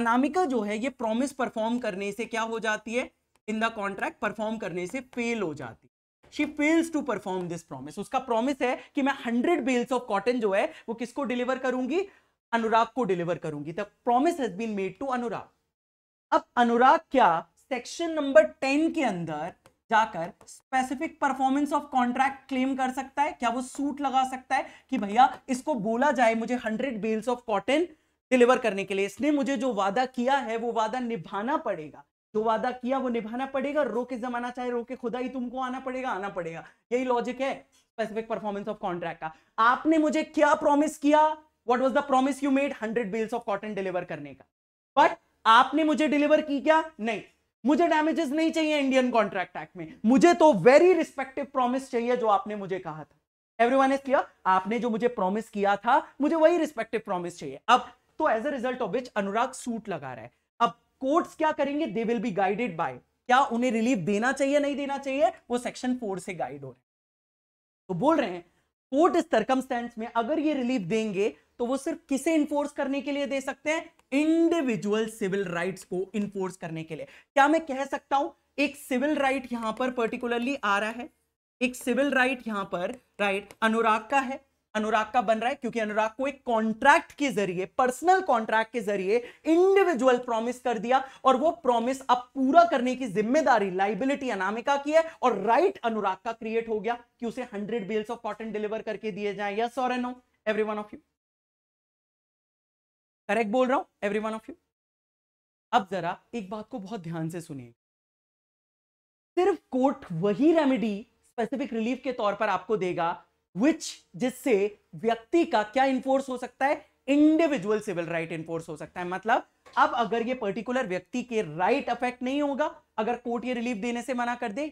अनामिका जो है ये प्रॉमिस परफॉर्म करने से क्या हो जाती है इन द कॉन्ट्रैक्ट परफॉर्म करने से फेल हो जाती She fails to perform this promise. उसका प्रॉमिस है कि मैं हंड्रेड बेल्स ऑफ कॉटन जो है वो किसको डिलीवर करूंगी अनुराग को डिलीवर करूंगी the promise has been made to Anurag अब अनुराग क्या सेक्शन नंबर टेन के अंदर जाकर specific performance of contract claim कर सकता है क्या वो सूट लगा सकता है कि भैया इसको बोला जाए मुझे hundred bales of cotton deliver करने के लिए इसने मुझे जो वादा किया है वो वादा निभाना पड़ेगा जो वादा किया वो निभाना पड़ेगा रो के जमाना चाहे रो के खुदा ही तुमको आना पड़ेगा आना पड़ेगा यही लॉजिक है स्पेसिफिक परफॉर्मेंस ऑफ कॉन्ट्रैक्ट का आपने मुझे क्या प्रॉमिस किया what was the promise you made hundred bales of cotton deliver करने का बट आपने मुझे डिलीवर की क्या नहीं मुझे डैमेजेस नहीं चाहिए इंडियन कॉन्ट्रैक्ट एक्ट में मुझे तो वेरी रिस्पेक्टिव प्रॉमिस चाहिए जो आपने मुझे कहा था एवरीवन इज क्लियर आपने जो मुझे प्रॉमिस किया था मुझे वही रिस्पेक्टिव प्रॉमिस चाहिए अब तो as a result of which Anurag suit लगा रहा है अब कोर्ट्स क्या करेंगे they will be guided by क्या उन्हें रिलीफ देना चाहिए नहीं देना चाहिए वो सेक्शन फोर से गाइड हो रहे तो बोल रहे हैं कोर्ट इस सर्कमस्टेंस में अगर ये रिलीफ देंगे तो वो सिर्फ किसे इन्फोर्स करने के लिए दे सकते हैं इंडिविजुअल सिविल राइट्स को इन्फोर्स करने के लिए क्या मैं कह सकता हूं एक सिविल राइट यहां पर पर्टिकुलरली आ रहा है एक सिविल राइट यहां पर राइट अनुराग का है अनुराग का बन रहा है क्योंकि अनुराग को एक कॉन्ट्रैक्ट के जरिए पर्सनल कॉन्ट्रैक्ट के जरिए इंडिविजुअल प्रॉमिस कर दिया और वो प्रॉमिस अब पूरा करने की जिम्मेदारी लाइबिलिटी अनामिका की है और राइट अनुराग का क्रिएट हो गया कि उसे hundred bales of cotton deliver करके दिए जाए यस और no every one of you correct बोल रहा हूं एवरी वन ऑफ यू अब जरा एक बात को बहुत ध्यान से सुनिए सिर्फ कोर्ट वही रेमेडी स्पेसिफिक रिलीफ के तौर पर आपको देगा विच जिससे व्यक्ति का क्या इन्फोर्स हो सकता है इंडिविजुअल सिविल राइट इन्फोर्स हो सकता है मतलब अब अगर ये पर्टिकुलर व्यक्ति के राइट right अफेक्ट नहीं होगा अगर कोर्ट ये रिलीफ देने से मना कर दे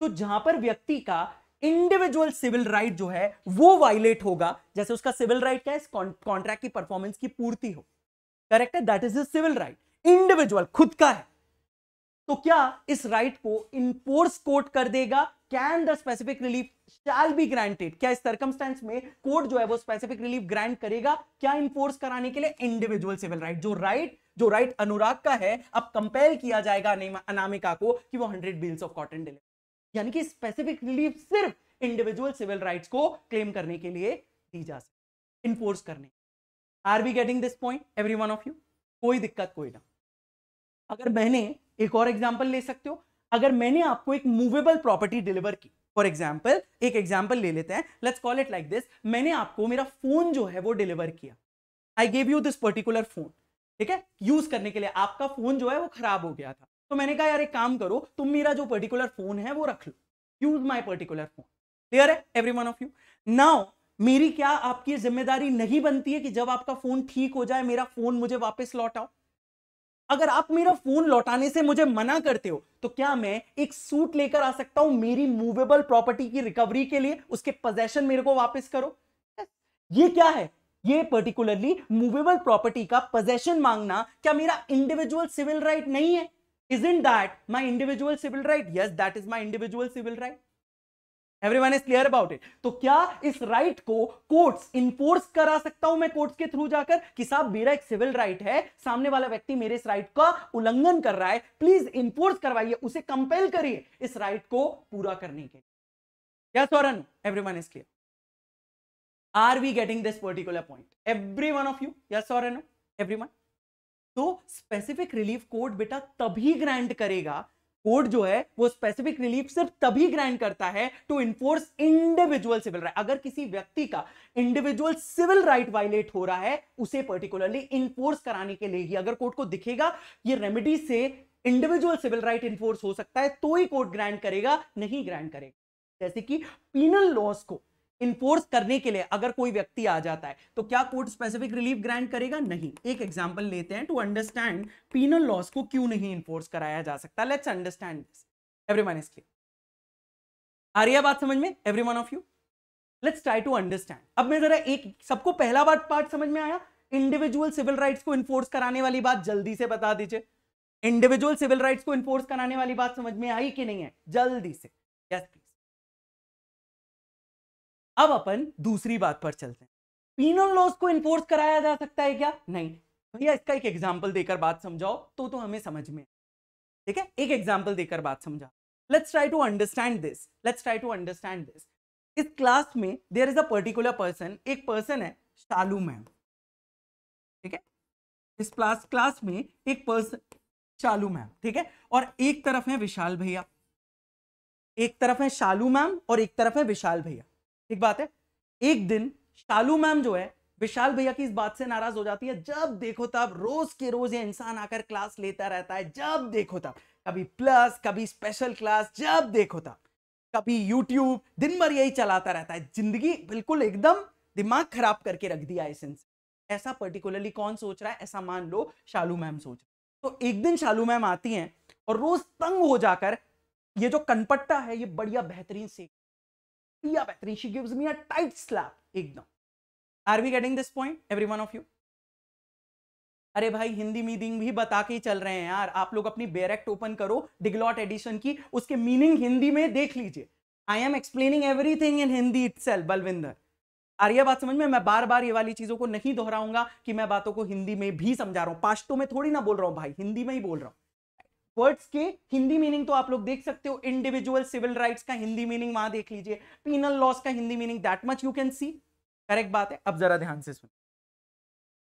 तो जहां पर व्यक्ति का इंडिविजुअल सिविल राइट जो है वो वायलेट होगा जैसे उसका सिविल राइट क्या है कॉन्ट्रैक्ट की परफॉर्मेंस की पूर्ति हो करेक्ट है that is civil right individual खुद का है तो क्या इस राइट right को इनफोर्स कोर्ट कर देगा can the specific relief shall be granted क्या इस सर्कमस्टेंस में कोर्ट जो है वो स्पेसिफिक रिलीफ ग्रांट करेगा क्या इन्फोर्स कराने के लिए इंडिविजुअल सिविल राइट जो राइट right, जो राइट right अनुराग का है अब कंपेयर किया जाएगा अनामिका को कि वो hundred bales of cotton deliver यानी कि स्पेसिफिक रिलीफ सिर्फ इंडिविजुअल सिविल राइट्स को क्लेम करने के लिए दी जा सकती है इन्फोर्स करने are we getting this point every one of you कोई दिक्कत कोई ना अगर मैंने एक और एग्जाम्पल ले सकते हो अगर मैंने आपको एक मूवेबल प्रॉपर्टी डिलीवर की फॉर एग्जाम्पल एक एग्जाम्पल ले लेते हैं let's call it like this मैंने आपको मेरा फोन जो है वो डिलीवर किया I gave you this particular phone ठीक है यूज करने के लिए आपका फोन जो है वो खराब हो गया था तो मैंने कहा यार एक काम करो तुम मेरा जो पर्टिकुलर फोन है वो रख लो use my particular phone clear है every one of you now मेरी क्या आपकी जिम्मेदारी नहीं बनती है कि जब आपका फोन ठीक हो जाए मेरा फोन मुझे वापस लौटाओ अगर आप मेरा फोन लौटाने से मुझे मना करते हो तो क्या मैं एक सूट लेकर आ सकता हूं मेरी मूवेबल प्रॉपर्टी की रिकवरी के लिए उसके पोजेशन मेरे को वापस करो ये क्या है ये पर्टिकुलरली मूवेबल प्रॉपर्टी का पोजेशन मांगना क्या मेरा इंडिविजुअल सिविल राइट नहीं है is in that my individual civil right yes that is my individual civil right everyone is clear about it तो क्या इस राइट right को कोर्ट्स इन्फोर्स करा सकता हूं मैं कोर्ट्स के थ्रू जाकर कि साहब मेरा एक सिविल राइट right है सामने वाला व्यक्ति मेरे इस राइट right का उल्लंघन कर रहा है प्लीज इन्फोर्स करवाइए उसे कंपेल करिए इस राइट right को पूरा करने के लिए यस और everyone is clear are we getting this particular point every one of you yes और एवरी वन तो स्पेसिफिक रिलीफ कोड बेटा तभी ग्रांट करेगा कोर्ट जो है वो स्पेसिफिक रिलीफ सिर्फ तभी ग्रांट करता है to enforce individual civil right अगर किसी व्यक्ति का इंडिविजुअल सिविल राइट वायलेट हो रहा है उसे पर्टिकुलरली इन्फोर्स कराने के लिए ही अगर कोर्ट को दिखेगा ये रेमेडी से इंडिविजुअल सिविल राइट इन्फोर्स हो सकता है तो ही कोर्ट ग्रांट करेगा नहीं ग्रांट करेगा जैसे कि पीनल लॉस को इन्फोर्स करने के लिए अगर कोई व्यक्ति आ जाता है तो क्या कोर्ट स्पेसिफिक रिलीफ ग्रांट करेगा नहीं एक एग्जाम्पल लेते हैं टू अंडरस्टैंड पीनल लॉस को क्यों नहीं इन्फोर्स कराया जा सकता let's understand this everyone is आ रही है बात समझ में one of you let's try to understand अब मैं जरा एक सबको पहला बार पार्ट समझ में आया इंडिविजुअल सिविल राइट्स को इन्फोर्स कराने वाली बात जल्दी से बता दीजिए इंडिविजुअल सिविल राइट्स को इन्फोर्स कराने वाली बात समझ में आई कि नहीं है जल्दी से यस yes, अब अपन दूसरी बात पर चलते हैं पीनल लॉज को इन्फोर्स कराया जा सकता है क्या नहीं भैया इसका एक एग्जाम्पल देकर बात समझाओ तो तो हमें समझ में ठीक है एक एग्जाम्पल देकर बात समझाओ let's try to understand this let's try to understand this इस क्लास में there is a particular person एक पर्सन है शालू मैम ठीक है इस क्लास क्लास में एक पर्सन शालू मैम ठीक है और एक तरफ है विशाल भैया एक तरफ है शालू मैम और एक तरफ है विशाल भैया ठीक बात है एक दिन शालू मैम जो है विशाल भैया की इस बात से नाराज हो जाती है जब देखो तब रोज के रोज ये इंसान आकर क्लास लेता रहता है जब देखो तब कभी प्लस कभी स्पेशल क्लास जब देखो तब कभी यूट्यूब दिन भर यही चलाता रहता है जिंदगी बिल्कुल एकदम दिमाग खराब करके रख दिया इस इंसान ऐसा पर्टिकुलरली कौन सोच रहा है ऐसा मान लो शालू मैम सोच तो एक दिन शालू मैम आती हैं और रोज तंग हो जाकर ये जो कनपट्टा है ये बढ़िया बेहतरीन सीख किया Patrin, she gives me a tight slap एकदम are we getting this point every one of you? अरे भाई हिंदी मीनिंग भी बता के ही चल रहे हैं यार आप लोग अपनी बेरेक्ट ओपन करो डिगलॉट एडिशन की उसके मीनिंग हिंदी में देख लीजिए I am explaining everything in Hindi it Balwinder और बात समझ में मैं बार बार ये वाली चीजों को नहीं दोहराऊंगा कि मैं बातों को हिंदी में भी समझा रहा हूं पाश्तो में थोड़ी ना बोल रहा हूं भाई हिंदी में ही बोल रहा हूं वर्ड्स के हिंदी मीनिंग तो आप लोग देख सकते हो इंडिविजुअल सिविल राइट्स का हिंदी मीनिंग वहां देख लीजिए पीनल लॉस का Hindi meaning that much you can see correct बात है अब जरा ध्यान से सुन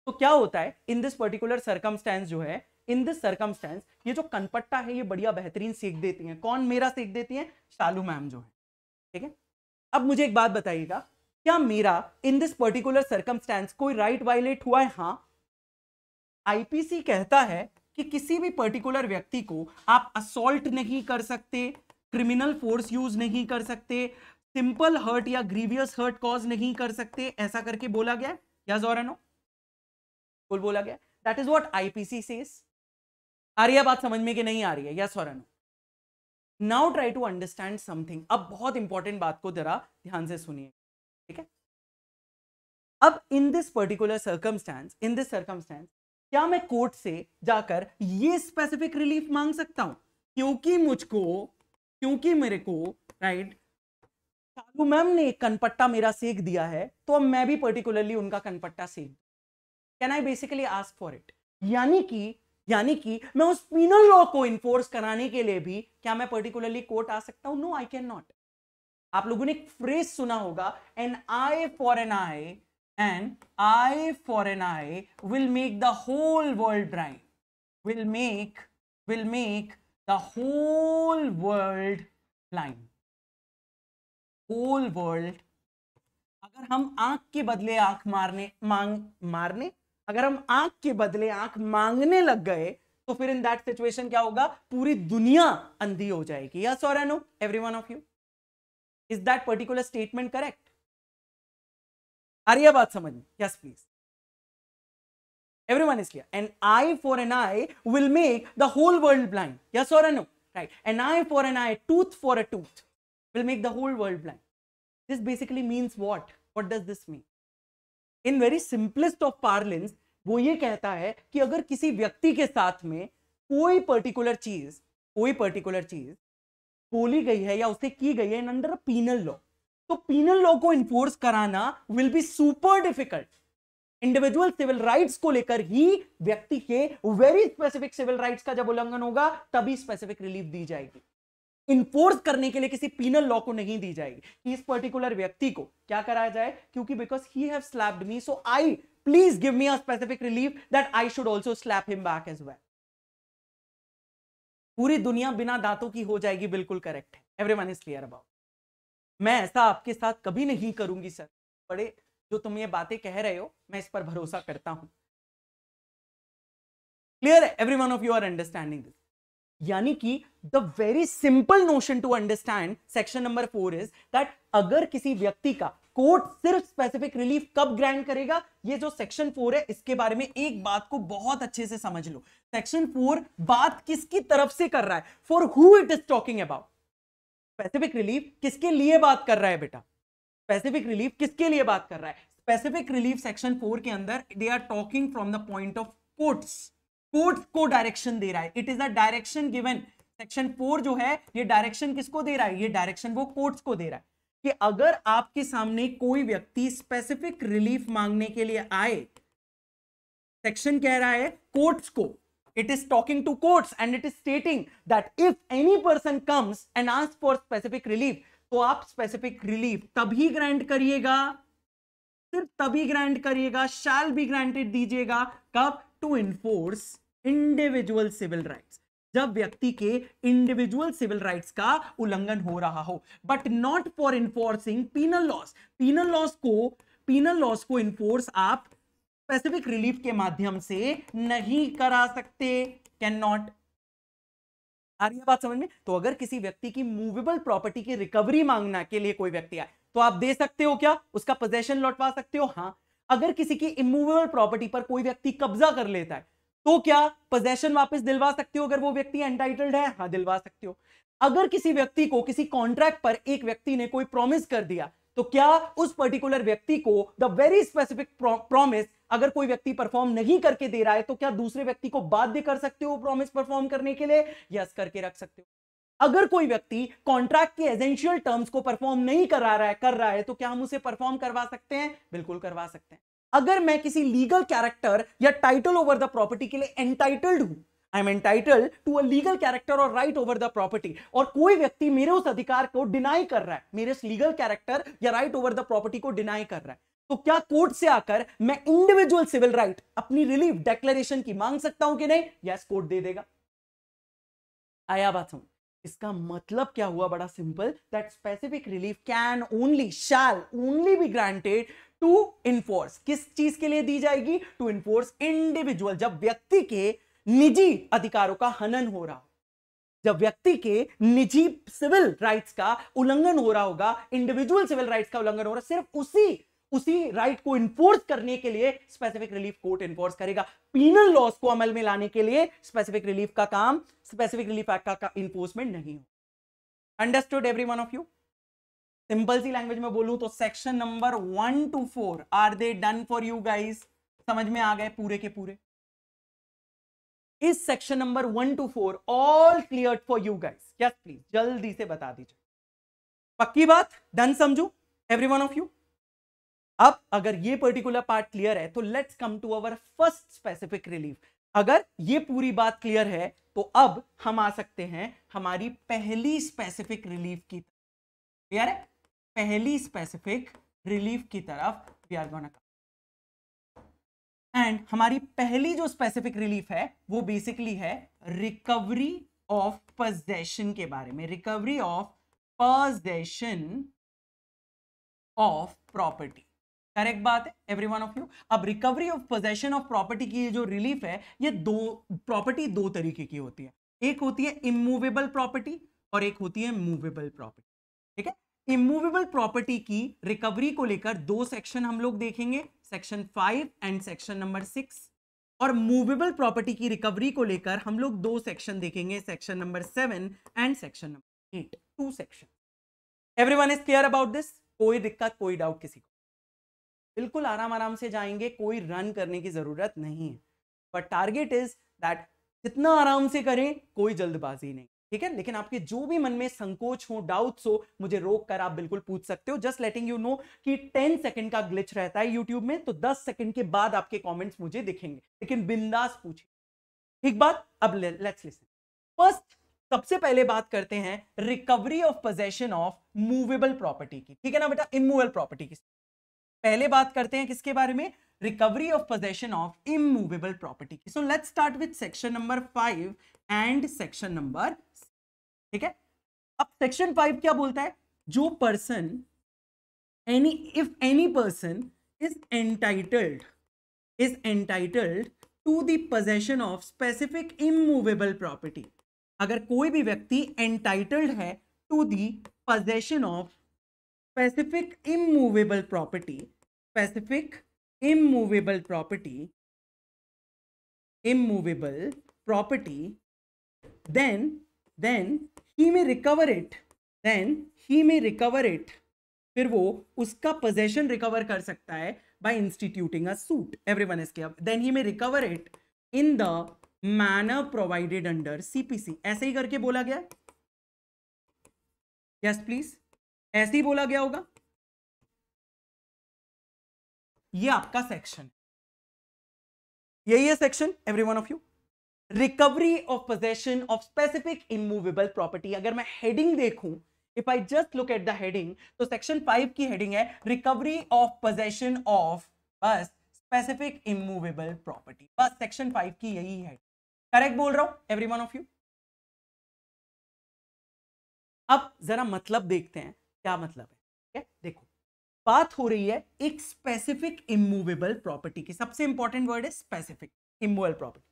तो क्या होता है इन दिस पर्टिकुलर सर्कमस्टेंस जो है इन दिस सर्कमस्टेंस ये जो कनपट्टा है ये बढ़िया बेहतरीन सीख देती है कौन मेरा सीख देती है शालू मैम जो है ठीक है अब मुझे एक बात बताइएगा क्या मेरा इन दिस पर्टिकुलर सर्कमस्टेंस कोई राइट right वायलेट हुआ है हाँ आईपीसी कहता है कि किसी भी पर्टिकुलर व्यक्ति को आप असोल्ट नहीं कर सकते क्रिमिनल फोर्स यूज नहीं कर सकते सिंपल हर्ट या ग्रीवियस हर्ट कॉज नहीं कर सकते ऐसा करके बोला गया क्या जोरानो बोल बोला गया that is what IPC says आ रही है बात समझ में कि नहीं आ रही है या सोरानो now try to understand something अब बहुत इंपॉर्टेंट बात को जरा ध्यान से सुनिए ठीक है अब in this particular circumstance in this circumstance क्या मैं कोर्ट से जाकर ये स्पेसिफिक रिलीफ मांग सकता हूं क्योंकि मुझको क्योंकि मेरे को राइट शालू मैम ने कनपट्टा मेरा सेक दिया है तो अब मैं भी पर्टिकुलरली उनका कनपट्टा सेक can I basically ask for it यानी कि यानी कि मैं उस पीनल लॉ को इन्फोर्स कराने के लिए भी क्या मैं पर्टिकुलरली कोर्ट आ सकता हूं नो आई कैन नॉट आप लोगों ने एक फ्रेज सुना होगा an eye for an eye and eye for an eye will make the whole world blind will make will make the whole world blind whole world अगर हम आंख के बदले आंख मारने मांग मारने अगर हम आंख के बदले आंख मांगने लग गए तो फिर इन दैट सिचुएशन क्या होगा पूरी दुनिया अंधी हो जाएगी यस और no every one of you is that particular statement correct आ रही बात समझ में yes please every is clear and eye for an eye will make the whole world blind yes और no right and eye for an eye tooth for a tooth will make the whole world blind this basically means what what does this mean in very simplest of parlance वो ये कहता है कि अगर किसी व्यक्ति के साथ में कोई पर्टिकुलर चीज कोई पर्टिकुलर चीज बोली गई है या उसे की गई है in under a penal law तो पीनल लॉ को इन्फोर्स कराना will be super difficult individual civil rights को लेकर ही व्यक्ति के वेरी स्पेसिफिक सिविल राइट्स का जब उल्लंघन होगा तभी स्पेसिफिक रिलीफ दी जाएगी इन्फोर्स करने के लिए किसी पीनल लॉ को नहीं दी जाएगी कि इस पर्टिकुलर व्यक्ति को क्या कराया जाए क्योंकि because he have slapped me so I please give me a specific relief that I should also slap him back as well पूरी दुनिया बिना दांतों की हो जाएगी बिल्कुल करेक्ट है वन इज क्लियर अबाउट मैं ऐसा आपके साथ कभी नहीं करूंगी सर बड़े जो तुम ये बातें कह रहे हो मैं इस पर भरोसा करता हूं clear every one of you are understanding this यानी कि the very simple notion to understand section number four is that अगर किसी व्यक्ति का कोर्ट सिर्फ स्पेसिफिक रिलीफ कब ग्रांट करेगा ये जो सेक्शन फोर है इसके बारे में एक बात को बहुत अच्छे से समझ लो सेक्शन फोर बात किसकी तरफ से कर रहा है for who it is talking about specific relief किसके लिए बात कर रहा है बेटा स्पेसिफिक रिलीफ किसके लिए बात कर रहा है स्पेसिफिक रिलीफ सेक्शन फोर के अंदर they are talking from the point of courts courts को डायरेक्शन दे रहा है it is a direction given section four जो है ये डायरेक्शन किसको दे रहा है ये डायरेक्शन वो कोर्ट्स को दे रहा है कि अगर आपके सामने कोई व्यक्ति स्पेसिफिक रिलीफ मांगने के लिए आए सेक्शन कह रहा है कोर्ट्स को it is talking to courts and it is stating that if any person comes and asks for specific relief तो आप स्पेसिफिक रिलीफ तभी ग्रांट करिएगा सिर्फ तभी ग्रांट करिएगा शैल बी ग्रांटेड दीजिएगा कब to enforce individual civil rights जब व्यक्ति के इंडिविजुअल सिविल राइट्स का उल्लंघन हो रहा हो but not for enforcing penal laws penal laws को पीनल लॉस को इन्फोर्स आप स्पेसिफिक रिलीफ के माध्यम से नहीं करा सकते कैन नॉट आ रही है बात समझ में तो अगर किसी व्यक्ति की मूवेबल प्रॉपर्टी की रिकवरी मांगना के लिए कोई व्यक्ति आए तो आप दे सकते हो क्या उसका पोजेशन लौटवा सकते हो हाँ अगर किसी की इमूवेबल प्रॉपर्टी पर कोई व्यक्ति कब्जा कर लेता है तो क्या पोजेशन वापस दिलवा सकते हो अगर वो व्यक्ति एंटाइटल्ड है हाँ दिलवा सकते हो अगर किसी व्यक्ति को किसी कॉन्ट्रैक्ट पर एक व्यक्ति ने कोई प्रॉमिस कर दिया तो क्या उस पर्टिकुलर व्यक्ति को द वेरी स्पेसिफिक प्रॉमिस अगर कोई व्यक्ति परफॉर्म नहीं करके दे रहा है तो क्या दूसरे व्यक्ति को बाध्य कर सकते हो प्रॉमिस परफॉर्म करने के लिए यस करके रख सकते हो अगर कोई व्यक्ति कॉन्ट्रैक्ट के एजेंशियल टर्म्स को परफॉर्म नहीं करा रहा है कर रहा है तो क्या हम उसे परफॉर्म करवा सकते हैं बिल्कुल करवा सकते हैं अगर मैं किसी लीगल कैरेक्टर या टाइटल ओवर द प्रॉपर्टी के लिए एंटाइटल्ड हूं I am entitled to a legal character और राइट ओवर द प्रॉपर्टी और कोई व्यक्ति मेरे उस अधिकार को डिनाई कर रहा है मेरे इस लीगल कैरेक्टर या राइट ओवर द प्रॉपर्टी को डिनाई कर रहा है तो क्या कोर्ट से आकर मैं इंडिविजुअल सिविल राइट अपनी रिलीफ डेक्लेरेशन की मांग सकता हूं कि नहीं यस कोर्ट दे देगा आया बात समझ इसका मतलब क्या हुआ बड़ा simple that specific relief can only shall only be granted to enforce किस चीज के लिए दी जाएगी टू इन्फोर्स इंडिविजुअल जब व्यक्ति के निजी अधिकारों का हनन हो रहा हो जब व्यक्ति के निजी सिविल राइट्स का उल्लंघन हो रहा होगा इंडिविजुअल सिविल राइट्स का उल्लंघन हो रहा सिर्फ उसी उसी राइट को इन्फोर्स करने के लिए स्पेसिफिक रिलीफ कोर्ट इन्फोर्स करेगा पीनल लॉस को अमल में लाने के लिए स्पेसिफिक रिलीफ का काम स्पेसिफिक रिलीफ एक्ट का इन्फोर्समेंट नहीं हो understood every one of you simple सी लैंग्वेज में बोलूं तो section number one two four are they done for you guys समझ में आ गए पूरे के पूरे इस section number one two four all clear for you guys yes please जल्दी से बता दीजिए पक्की बात डन समझो एवरी वन ऑफ यू अब अगर ये पर्टिकुलर पार्ट क्लियर है तो let's come to our first specific relief अगर ये पूरी बात क्लियर है तो अब हम आ सकते हैं हमारी पहली स्पेसिफिक रिलीफ की क्लियर है पहली स्पेसिफिक रिलीफ की तरफ वी आर गोना एंड हमारी पहली जो स्पेसिफिक रिलीफ है वो बेसिकली है रिकवरी ऑफ पजेशन के बारे में recovery of possession of property correct बात है एवरी वन ऑफ यू अब recovery of possession of property की जो रिलीफ है ये दो प्रॉपर्टी दो तरीके की होती है एक होती है इमूवेबल प्रॉपर्टी और एक होती है मूवेबल प्रॉपर्टी ठीक है इमूवेबल प्रॉपर्टी की रिकवरी को लेकर दो सेक्शन हम लोग देखेंगे section five and section number six और मूवेबल प्रॉपर्टी की रिकवरी को लेकर हम लोग दो सेक्शन देखेंगे section number seven and section number eight to section everyone is clear about this कोई दिक्कत कोई डाउट किसी को बिल्कुल आराम आराम से जाएंगे कोई रन करने की जरूरत नहीं है बट टारगेट इज दैट जितना आराम से करें कोई जल्दबाजी नहीं ठीक है लेकिन आपके जो भी मन में संकोच हो डाउट्स हो मुझे रोक कर आप बिल्कुल पूछ सकते हो जस्ट लेटिंग यू नो कि 10 सेकंड का ग्लिच रहता है यूट्यूब में तो 10 सेकंड के बाद आपके कमेंट्स मुझे दिखेंगे लेकिन बिंदास पूछे ठीक बात अब लेट्स लिसन फर्स्ट सबसे पहले बात करते हैं recovery of possession of movable property की ठीक है ना बेटा इमूवेबल प्रॉपर्टी की पहले बात करते हैं किसके बारे में recovery of possession of immovable property की so let's start with section number five and section number ठीक है अब सेक्शन फाइव क्या बोलता है जो person any if any person is entitled is entitled to the possession of specific immovable property अगर कोई भी व्यक्ति एंटाइटल्ड है टू दजेशन possession of specific immovable property specific immovable property immovable property then then he may recover it then he may recover it फिर वो उसका possession recover कर सकता है by instituting a suit everyone इसके अब then he may recover it in the manner provided under CPC ऐसे ही करके बोला गया यस प्लीज ऐसे ही बोला गया होगा ये आपका सेक्शन यही है section every one of you recovery of possession of specific immovable property अगर मैं हेडिंग देखूं if I just look at the heading तो section 5 की heading hai recovery of possession of बस specific immovable property bas section 5 ki yahi hai correct bol raha hu every one of you अब जरा मतलब देखते हैं क्या मतलब है ठीक है देखो बात हो रही है एक स्पेसिफिक इमूवेबल प्रॉपर्टी की सबसे इंपॉर्टेंट वर्ड है specific immovable property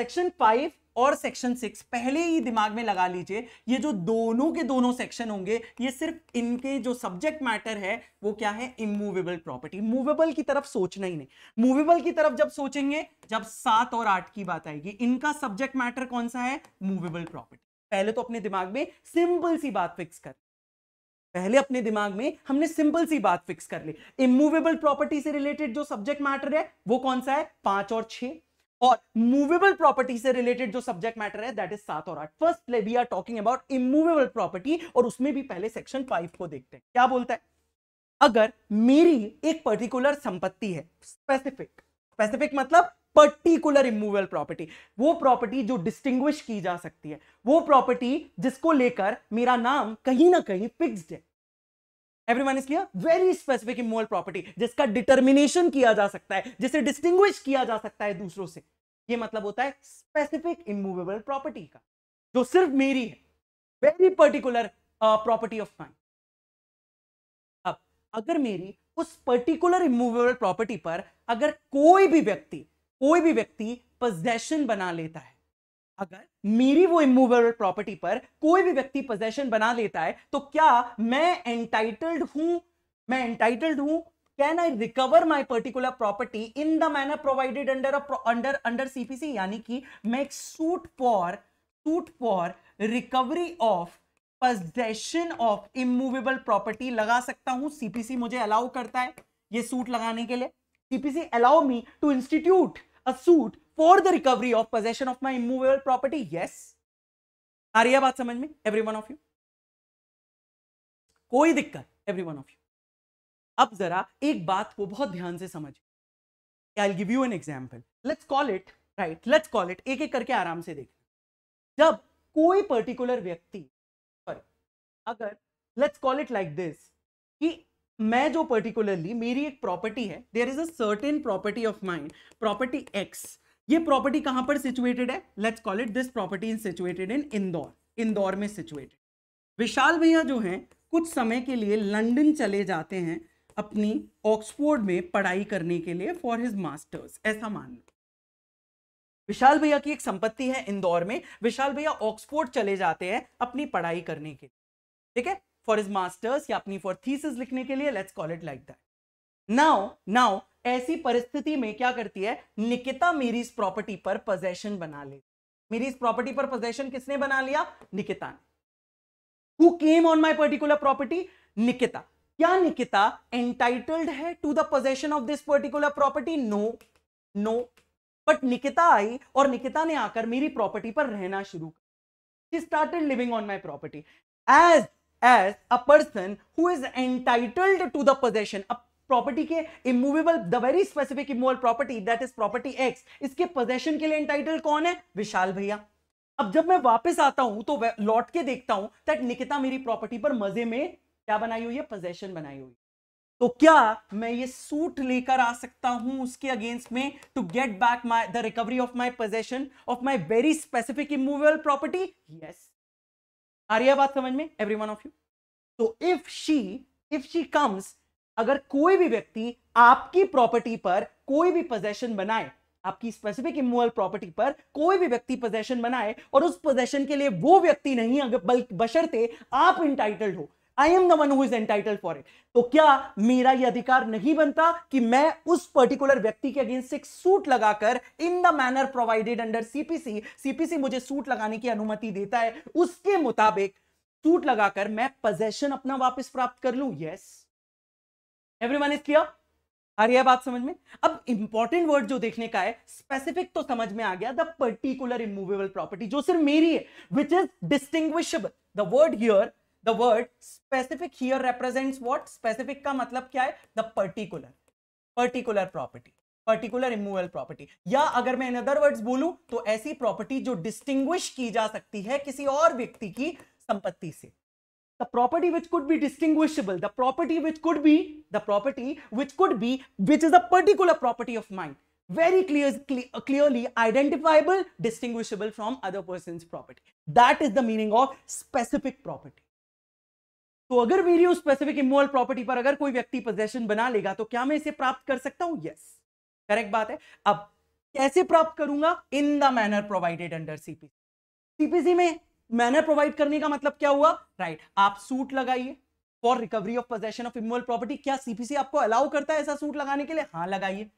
section five और सेक्शन सिक्स पहले ही दिमाग में लगा लीजिए ये जो दोनों के दोनों सेक्शन होंगे ये सिर्फ इनके जो सब्जेक्ट मैटर है वो क्या है इमूवेबल प्रॉपर्टी मूवेबल की तरफ सोचना ही नहीं मूवेबल की तरफ जब सोचेंगे जब सात और आठ की बात आएगी इनका सब्जेक्ट मैटर कौन सा है मूवेबल प्रॉपर्टी पहले तो अपने दिमाग में सिंपल सी बात फिक्स कर पहले अपने दिमाग में हमने सिंपल सी बात फिक्स कर ली इमूवेबल प्रॉपर्टी से रिलेटेड जो सब्जेक्ट मैटर है वो कौन सा है पांच और छह और मूवेबल प्रॉपर्टी से रिलेटेड जो सब्जेक्ट मैटर है दैट इज सात और आठ first we are talking about immovable property और उसमें भी पहले सेक्शन फाइव को देखते हैं क्या बोलता है अगर मेरी एक पर्टिकुलर संपत्ति है स्पेसिफिक स्पेसिफिक मतलब पर्टिकुलर इमूवेबल प्रॉपर्टी वो प्रॉपर्टी जो डिस्टिंग्विश की जा सकती है वो प्रॉपर्टी जिसको लेकर मेरा नाम कहीं ना कहीं फिक्स्ड है everyone is clear very specific immovable property जिसका डिटर्मिनेशन किया जा सकता है जिसे डिस्टिंग्विश किया जा सकता है दूसरों से ये मतलब होता है स्पेसिफिक इमूवेबल प्रॉपर्टी का जो सिर्फ मेरी है very particular property of mine अब अगर मेरी उस पर्टिकुलर इमूवेबल प्रॉपर्टी पर अगर कोई भी व्यक्ति कोई भी व्यक्ति पोजेशन बना लेता है अगर मेरी वो इमूवेबल प्रॉपर्टी पर कोई भी व्यक्ति पोजेशन बना लेता है तो क्या मैं एंटाइटल्ड हूं मैं एंटाइटल्ड हूं can I recover my particular property in the manner provided under under under CPC यानी कि मैं एक suit for suit for recovery of possession of immovable property लगा सकता हूं सीपीसी मुझे अलाउ करता है ये सूट लगाने के लिए CPC allow me to institute a suit for the recovery of possession of my immovable property? Yes. आ रही है बात समझ में एवरी वन ऑफ यू कोई दिक्कत एवरी वन ऑफ यू अब जरा एक बात को बहुत ध्यान से समझिए I give you an example let's call it right let's call it एक एक करके आराम से देखना जब कोई पर्टिकुलर व्यक्ति पर अगर let's call it like this कि मैं जो पर्टिकुलरली मेरी एक प्रॉपर्टी है there is a certain property of mine property X ये प्रॉपर्टी कहां पर सिचुएटेड है let's call it this property is situated in Indore Indore में सिचुएटेड विशाल भैया जो हैं कुछ समय के लिए लंदन चले जाते हैं अपनी ऑक्सफोर्ड में पढ़ाई करने के लिए फॉर हिज मास्टर्स ऐसा मान लो विशाल भैया की एक संपत्ति है इंदौर में विशाल भैया ऑक्सफोर्ड चले जाते हैं अपनी पढ़ाई करने के लिए ठीक है फॉर इज मास्टर्स या अपनी फॉर थीसिस लिखने के लिए let's call it like that now now ऐसी परिस्थिति में क्या करती है निकिता मेरी इस प्रॉपर्टी पर पोजेशन बना ले मेरी इस प्रॉपर्टी पर पोजेशन किसने बना लिया निकिता ने who came on my particular property Nikita क्या निकिता एंटाइटल्ड है to the possession of this particular property no no but Nikita आई और निकिता ने आकर मेरी प्रॉपर्टी पर रहना शुरू किया started living on my property as as a person who is entitled to the possession property के immovable the very specific immovable property that is property X इसके पोजेशन के लिए एंटाइटल कौन है विशाल भैया अब जब मैं वापस आता हूं तो लौट के देखता हूं दैट निकिता मेरी प्रॉपर्टी पर मजे में क्या बनाई हुई है पोजेशन बनाई हुई तो क्या मैं ये सूट लेकर आ सकता हूं उसके अगेंस्ट में to get back my the recovery of my possession of my very specific immovable property yes आ रही है बात समझ में एवरी वन ऑफ यू तो if she if she comes अगर कोई भी व्यक्ति आपकी प्रॉपर्टी पर कोई भी पोजेशन बनाए आपकी स्पेसिफिक इमोअल प्रॉपर्टी पर कोई भी व्यक्ति पोजेशन बनाए और उस पोजेशन के लिए वो व्यक्ति नहीं अगर बल्कि बशर्ते आप इंटाइटल्ड हो I am the one who is entitle for it तो क्या मेरा यह अधिकार नहीं बनता कि मैं उस पर्टिकुलर व्यक्ति के अगेंस्ट एक सूट लगाकर in the manner provided under CPC CPC मुझे सूट लगाने की अनुमति देता है उसके मुताबिक सूट लगाकर मैं पोजेशन अपना वापस प्राप्त कर लू यस वन इज क्लियर आ रही है बात समझ में अब इंपॉर्टेंट वर्ड जो देखने का है स्पेसिफिक तो समझ में आ गया द पर्टिकुलर इमूवेबल प्रॉपर्टी जो सिर्फ मेरी है which is distinguishable the word here the word specific here represents what specific का मतलब क्या है the particular particular property particular immovable property या अगर मैं इन अदर वर्ड्स बोलूं तो ऐसी प्रॉपर्टी जो डिस्टिंग्विश की जा सकती है किसी और व्यक्ति की संपत्ति से the property which could be distinguishable the property which could be the property which could be which is a particular property of mine very clear, clearly identifiable distinguishable from other person's property that is the meaning of specific property तो अगर मेरी उस specific immovable property पर अगर कोई व्यक्ति possession बना लेगा तो क्या मैं इसे प्राप्त कर सकता हूं यस करेक्ट बात है अब कैसे प्राप्त करूंगा in the manner provided under CPC CPC में मैनर प्रोवाइड करने का मतलब क्या हुआ राइट right. आप सूट लगाइए for recovery of possession of immovable property क्या सीपीसी आपको अलाउ करता है ऐसा सूट लगाने के लिए हाँ लगाइए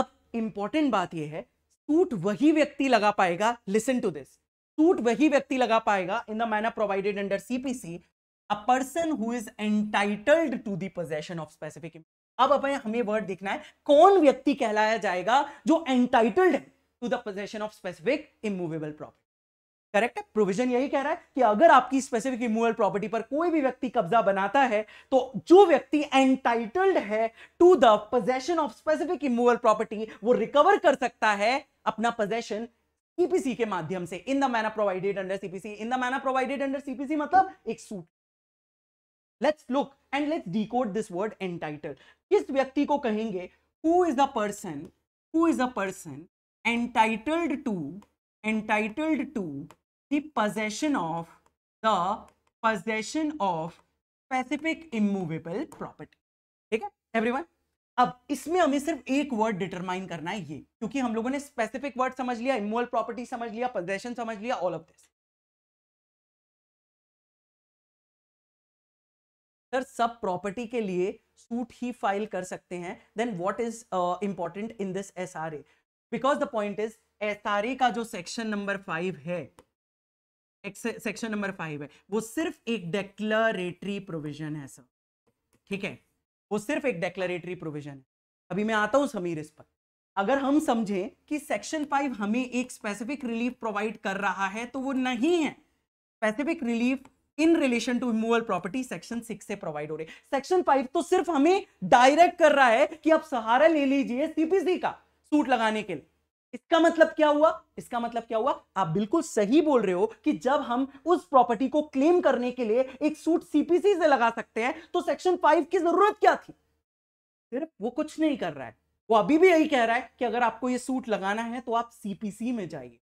अब इंपॉर्टेंट बात यह है सूट वही व्यक्ति लगा पाएगा लिसन टू दिस सूट वही व्यक्ति लगा पाएगा in the manner provided under CPC a person who is entitled to the possession of specific अब अपने हमें वर्ड देखना है कौन व्यक्ति कहलाया जाएगा जो एंटाइटल्ड है to the possession of specific immovable property correct है प्रोविजन यही कह रहा है कि अगर आपकी स्पेसिफिक इमूवेबल प्रॉपर्टी पर कोई भी व्यक्ति कब्जा बनाता है तो जो व्यक्ति एंटाइटल्ड है to the possession of specific immovable property वो रिकवर कर सकता है अपना पोजेशन सीपीसी के माध्यम से in the manner provided under CPC in the manner provided under CPC मतलब एक suit let's look and let's decode this word entitle किस व्यक्ति को कहेंगे who is a person who is a person entitled to entitled to the possession of the possession of specific immovable property ठीक है everyone अब इसमें हमें सिर्फ एक वर्ड डिटरमाइन करना है ये क्योंकि हम लोगों ने स्पेसिफिक वर्ड समझ लिया इमोअल प्रॉपर्टी समझ लिया पोजेशन समझ लिया ऑल ऑफ दिस सर सब प्रॉपर्टी के लिए सूट ही फाइल कर सकते हैं then what is important in this S R A because the point is S R A का जो सेक्शन नंबर फाइव है सेक्शन नंबर फाइव है वो सिर्फ एक डेक्लरेटरी प्रोविजन है सर ठीक है वो सिर्फ एक डेक्लेटरी प्रोविजन है अभी मैं आता हूं समीर इस पर अगर हम समझें कि सेक्शन फाइव हमें एक स्पेसिफिक रिलीफ प्रोवाइड कर रहा है तो वो नहीं है specific relief in relation to removal property section six से प्रोवाइड हो रही है सेक्शन फाइव तो सिर्फ हमें डायरेक्ट कर रहा है कि आप सहारा ले लीजिए सीपीसी का सूट लगाने के लिए इसका मतलब क्या हुआ इसका मतलब क्या हुआ आप बिल्कुल सही बोल रहे हो कि जब हम उस प्रॉपर्टी को क्लेम करने के लिए एक सूट सीपीसी से लगा सकते हैं तो सेक्शन फाइव की जरूरत क्या थी सिर्फ वो कुछ नहीं कर रहा है वो अभी भी यही कह रहा है कि अगर आपको ये सूट लगाना है तो आप सीपीसी में जाइए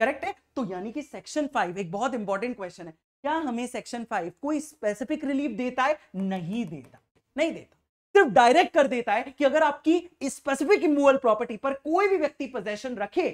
करेक्ट है तो यानी कि सेक्शन फाइव एक बहुत इंपॉर्टेंट क्वेश्चन है क्या हमें सेक्शन फाइव कोई स्पेसिफिक रिलीफ देता है नहीं देता नहीं देता सिर्फ डायरेक्ट कर देता है कि अगर आपकी स्पेसिफिक इमूवल प्रॉपर्टी पर कोई भी व्यक्ति पोजेशन रखे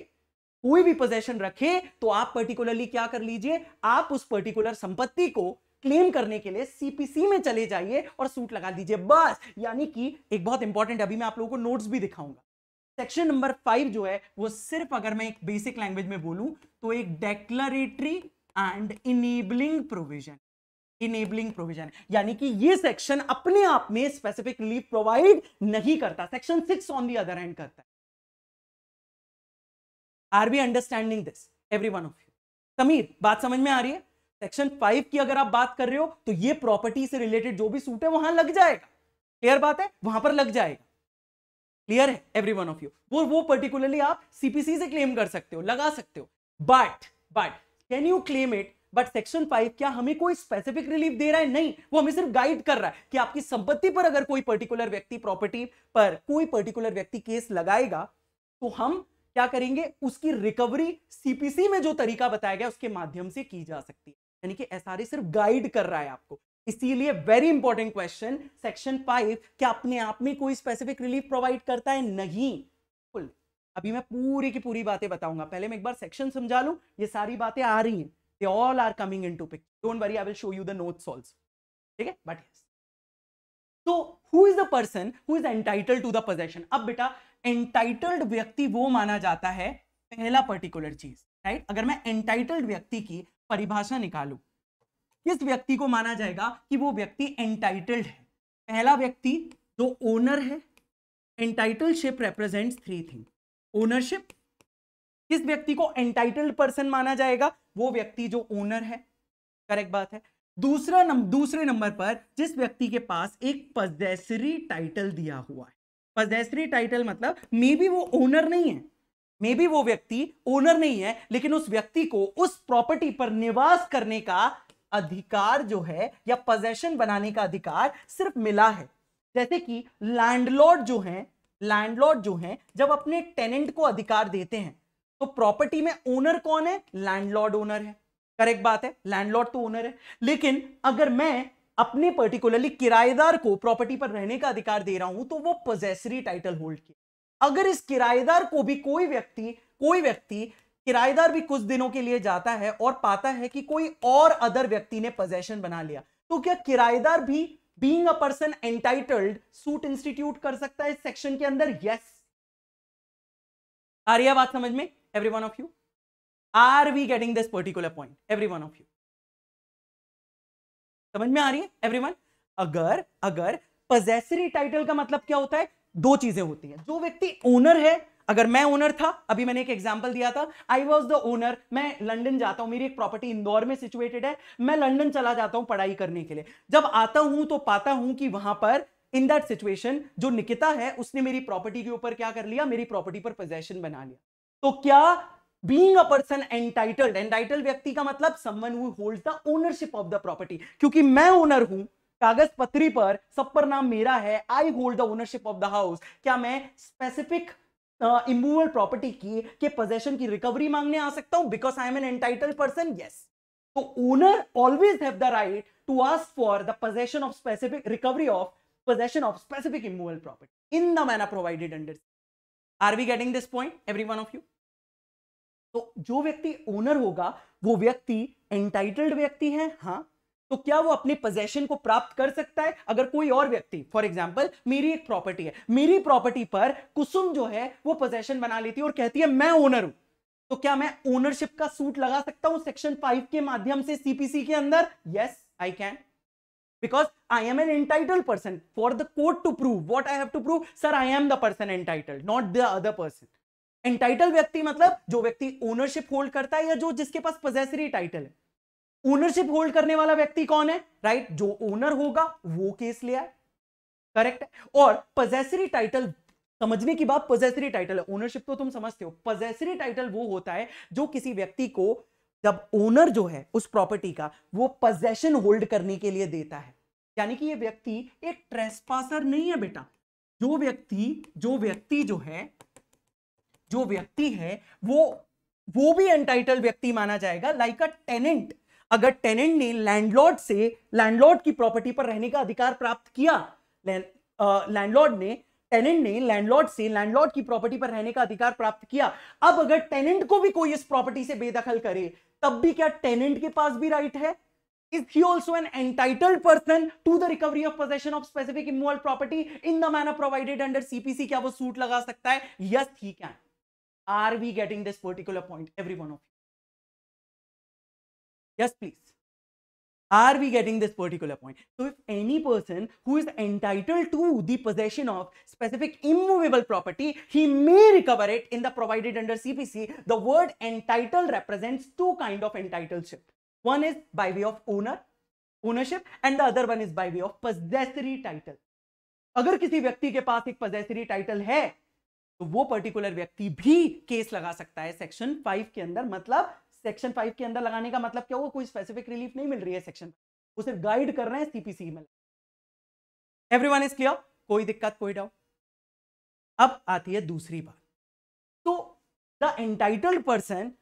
कोई भी पोजेशन रखे तो आप पर्टिकुलरली क्या कर लीजिए आप उस पर्टिकुलर संपत्ति को क्लेम करने के लिए सीपीसी में चले जाइए और सूट लगा दीजिए बस यानी कि एक बहुत इंपॉर्टेंट अभी मैं आप लोगों को नोट्स भी दिखाऊंगा सेक्शन नंबर फाइव जो है वो सिर्फ अगर मैं एक बेसिक लैंग्वेज में बोलूं तो एक declaratory and enabling provision enabling provision यानी कि ये सेक्शन अपने आप में स्पेसिफिक रिलीफ प्रोवाइड नहीं करता section six on the other end करता है are we understanding this every one of you Sameer बात समझ में आ रही है सेक्शन फाइव की अगर आप बात कर रहे हो तो ये प्रॉपर्टी से रिलेटेड जो भी सूट है वहां लग जाएगा क्लियर बात है वहां पर लग जाएगा क्लियर है एवरी वन ऑफ यू वो वो पर्टिकुलरली आप सीपीसी से क्लेम कर सकते हो लगा सकते हो but but can you claim it but section five क्या हमें कोई स्पेसिफिक रिलीफ दे रहा है नहीं वो हमें सिर्फ गाइड कर रहा है कि आपकी संपत्ति पर अगर कोई पर्टिकुलर व्यक्ति प्रॉपर्टी पर कोई पर्टिकुलर व्यक्ति केस लगाएगा तो हम क्या करेंगे उसकी रिकवरी सीपीसी में जो तरीका बताया गया उसके माध्यम से की जा सकती है यानी कि एस सिर्फ गाइड कर रहा है आपको इसीलिए very important question section five क्या अपने आप में कोई स्पेसिफिक रिलीफ प्रोवाइड करता है नहीं अभी मैं पूरी की पूरी बातें बताऊंगा पहले मैं एक बार सेक्शन समझा लूं ये सारी बातें आ रही हैं they all are coming into picture don't worry i will show you the notes also okay but yes so who is the person who is entitled to the possession ab beta entitled vyakti wo mana jata hai pehla particular cheez right अगर मैं entitled व्यक्ति की परिभाषा निकालू किस व्यक्ति को माना जाएगा कि वो व्यक्ति entitled है पहला व्यक्ति जो ओनर है entitleship represents three thing ownership किस व्यक्ति को एंटाइटल्ड पर्सन माना जाएगा वो व्यक्ति जो ओनर है करेक्ट बात है दूसरा नम, दूसरे नंबर पर जिस व्यक्ति के पास एक पजेसरी टाइटल दिया हुआ है पजेसरी टाइटल मतलब मे बी वो ओनर नहीं है मे बी वो व्यक्ति ओनर नहीं है लेकिन उस व्यक्ति को उस प्रॉपर्टी पर निवास करने का अधिकार जो है या पोजेशन बनाने का अधिकार सिर्फ मिला है जैसे कि लैंडलॉर्ड जो है लैंडलॉर्ड जो है जब अपने टेनेंट को अधिकार देते हैं तो प्रॉपर्टी में ओनर कौन है लैंडलॉर्ड ओनर है करेक्ट बात है लैंडलॉर्ड तो ओनर है लेकिन अगर मैं अपने पर्टिकुलरली किराएदार को प्रॉपर्टी पर रहने का अधिकार दे रहा हूं तो वो पोजेसरी टाइटल होल्ड की अगर इस किराएदार को भी कोई व्यक्ति कोई व्यक्ति किराएदार भी कुछ दिनों के लिए जाता है और पाता है कि कोई और अदर व्यक्ति ने पोजेशन बना लिया तो क्या किराएदार भी being a person entitled suit institute कर सकता है इस सेक्शन के अंदर यस yes. आ रही बात समझ में every one of you are we getting this particular point every one of you समझ में आ रही है एवरीवन अगर अगर पजेसरी टाइटल का मतलब क्या होता है दो चीजें होती है जो व्यक्ति ओनर है अगर मैं ओनर था अभी मैंने एक एग्जाम्पल दिया था आई वॉज द ओनर मैं लंडन जाता हूं मेरी एक प्रॉपर्टी इंदौर में सिचुएटेड है मैं लंडन चला जाता हूं पढ़ाई करने के लिए जब आता हूं तो पाता हूं कि वहां पर इन दैट सिचुएशन जो निकिता है उसने मेरी प्रॉपर्टी के ऊपर क्या कर लिया मेरी प्रॉपर्टी पर पोजेशन बना लिया तो क्या being a person entitled entitled व्यक्ति का मतलब someone who holds the ownership of the property क्योंकि मैं ओनर हूं कागज पत्री पर सब पर नाम मेरा है I hold the ownership of the house क्या मैं स्पेसिफिक इमूवल प्रॉपर्टी की के पोजेशन की रिकवरी मांगने आ सकता हूं because I am an entitle person yes तो owner always have the right to ask for the possession of specific recovery of possession of specific immovable property in the manner provided under are we getting this point every one of you तो जो व्यक्ति owner होगा वो व्यक्ति entitled व्यक्ति है हाँ तो क्या वो अपने पोजेशन को प्राप्त कर सकता है अगर कोई और व्यक्ति फॉर एग्जाम्पल मेरी एक प्रॉपर्टी है मेरी प्रॉपर्टी पर कुसुम जो है वो पोजेशन बना लेती है और कहती है मैं ओनर हूं तो क्या मैं ओनरशिप का सूट लगा सकता हूं सेक्शन फाइव के माध्यम से सीपीसी के अंदर yes I can because I am an entitle person for the court to prove what I have to prove sir I am the person entitle not the other person entitle व्यक्ति मतलब जो व्यक्ति ownership hold करता है या जो जिसके पास पोजेसरी टाइटल है ओनरशिप होल्ड करने वाला व्यक्ति कौन है राइट right? जो ओनर होगा वो केस ले आए करेक्ट है और पोजेसरी टाइटल समझने की बात पोजेसरी टाइटल है ओनरशिप तो तुम समझते हो पोजेसरी टाइटल वो होता है जो किसी व्यक्ति को जब ओनर जो है उस प्रॉपर्टी का वो पोजेशन होल्ड करने के लिए देता है यानी कि ये व्यक्ति एक ट्रेसपासर नहीं है बेटा जो व्यक्ति जो व्यक्ति जो है जो व्यक्ति है वो वो भी अनटाइटल व्यक्ति माना जाएगा लाइक अ टेनेंट अगर टेनेंट ने लैंडलॉर्ड से लैंडलॉर्ड की प्रॉपर्टी पर रहने का अधिकार प्राप्त किया लैंडलॉर्ड ने टेनेंट ने लैंडलॉर्ड से लैंडलॉर्ड की प्रॉपर्टी पर रहने का अधिकार प्राप्त किया अब अगर टेनेंट को भी कोई इस प्रॉपर्टी से बेदखल करे तब भी क्या टेनेंट के पास भी राइट है is he also an entitled person to the recovery of possession of specific immovable property in the manner provided under CPC? क्या वो सूट लगा सकता है? Yes, he can. Are we getting this particular point, every one of you? Yes, please. Are we getting this particular point? So if any person who is entitled to the possession of specific immovable property, he may recover it in the provided under CPC. The word entitled represents two kind of entitledship. One is by way of owner, ownership and the other one is by way of possessory title. अगर किसी व्यक्ति के पास एक possessory title है तो वो particular व्यक्ति भी केस लगा सकता है सेक्शन फाइव के अंदर मतलब सेक्शन फाइव के अंदर लगाने का मतलब क्या होगा कोई स्पेसिफिक रिलीफ नहीं मिल रही है सेक्शन वो सिर्फ गाइड कर रहे हैं सीपीसी में एवरीवन इज क्लियर कोई दिक्कत कोई डाउट अब आती है दूसरी बात तो द एंटाइटल्ड पर्सन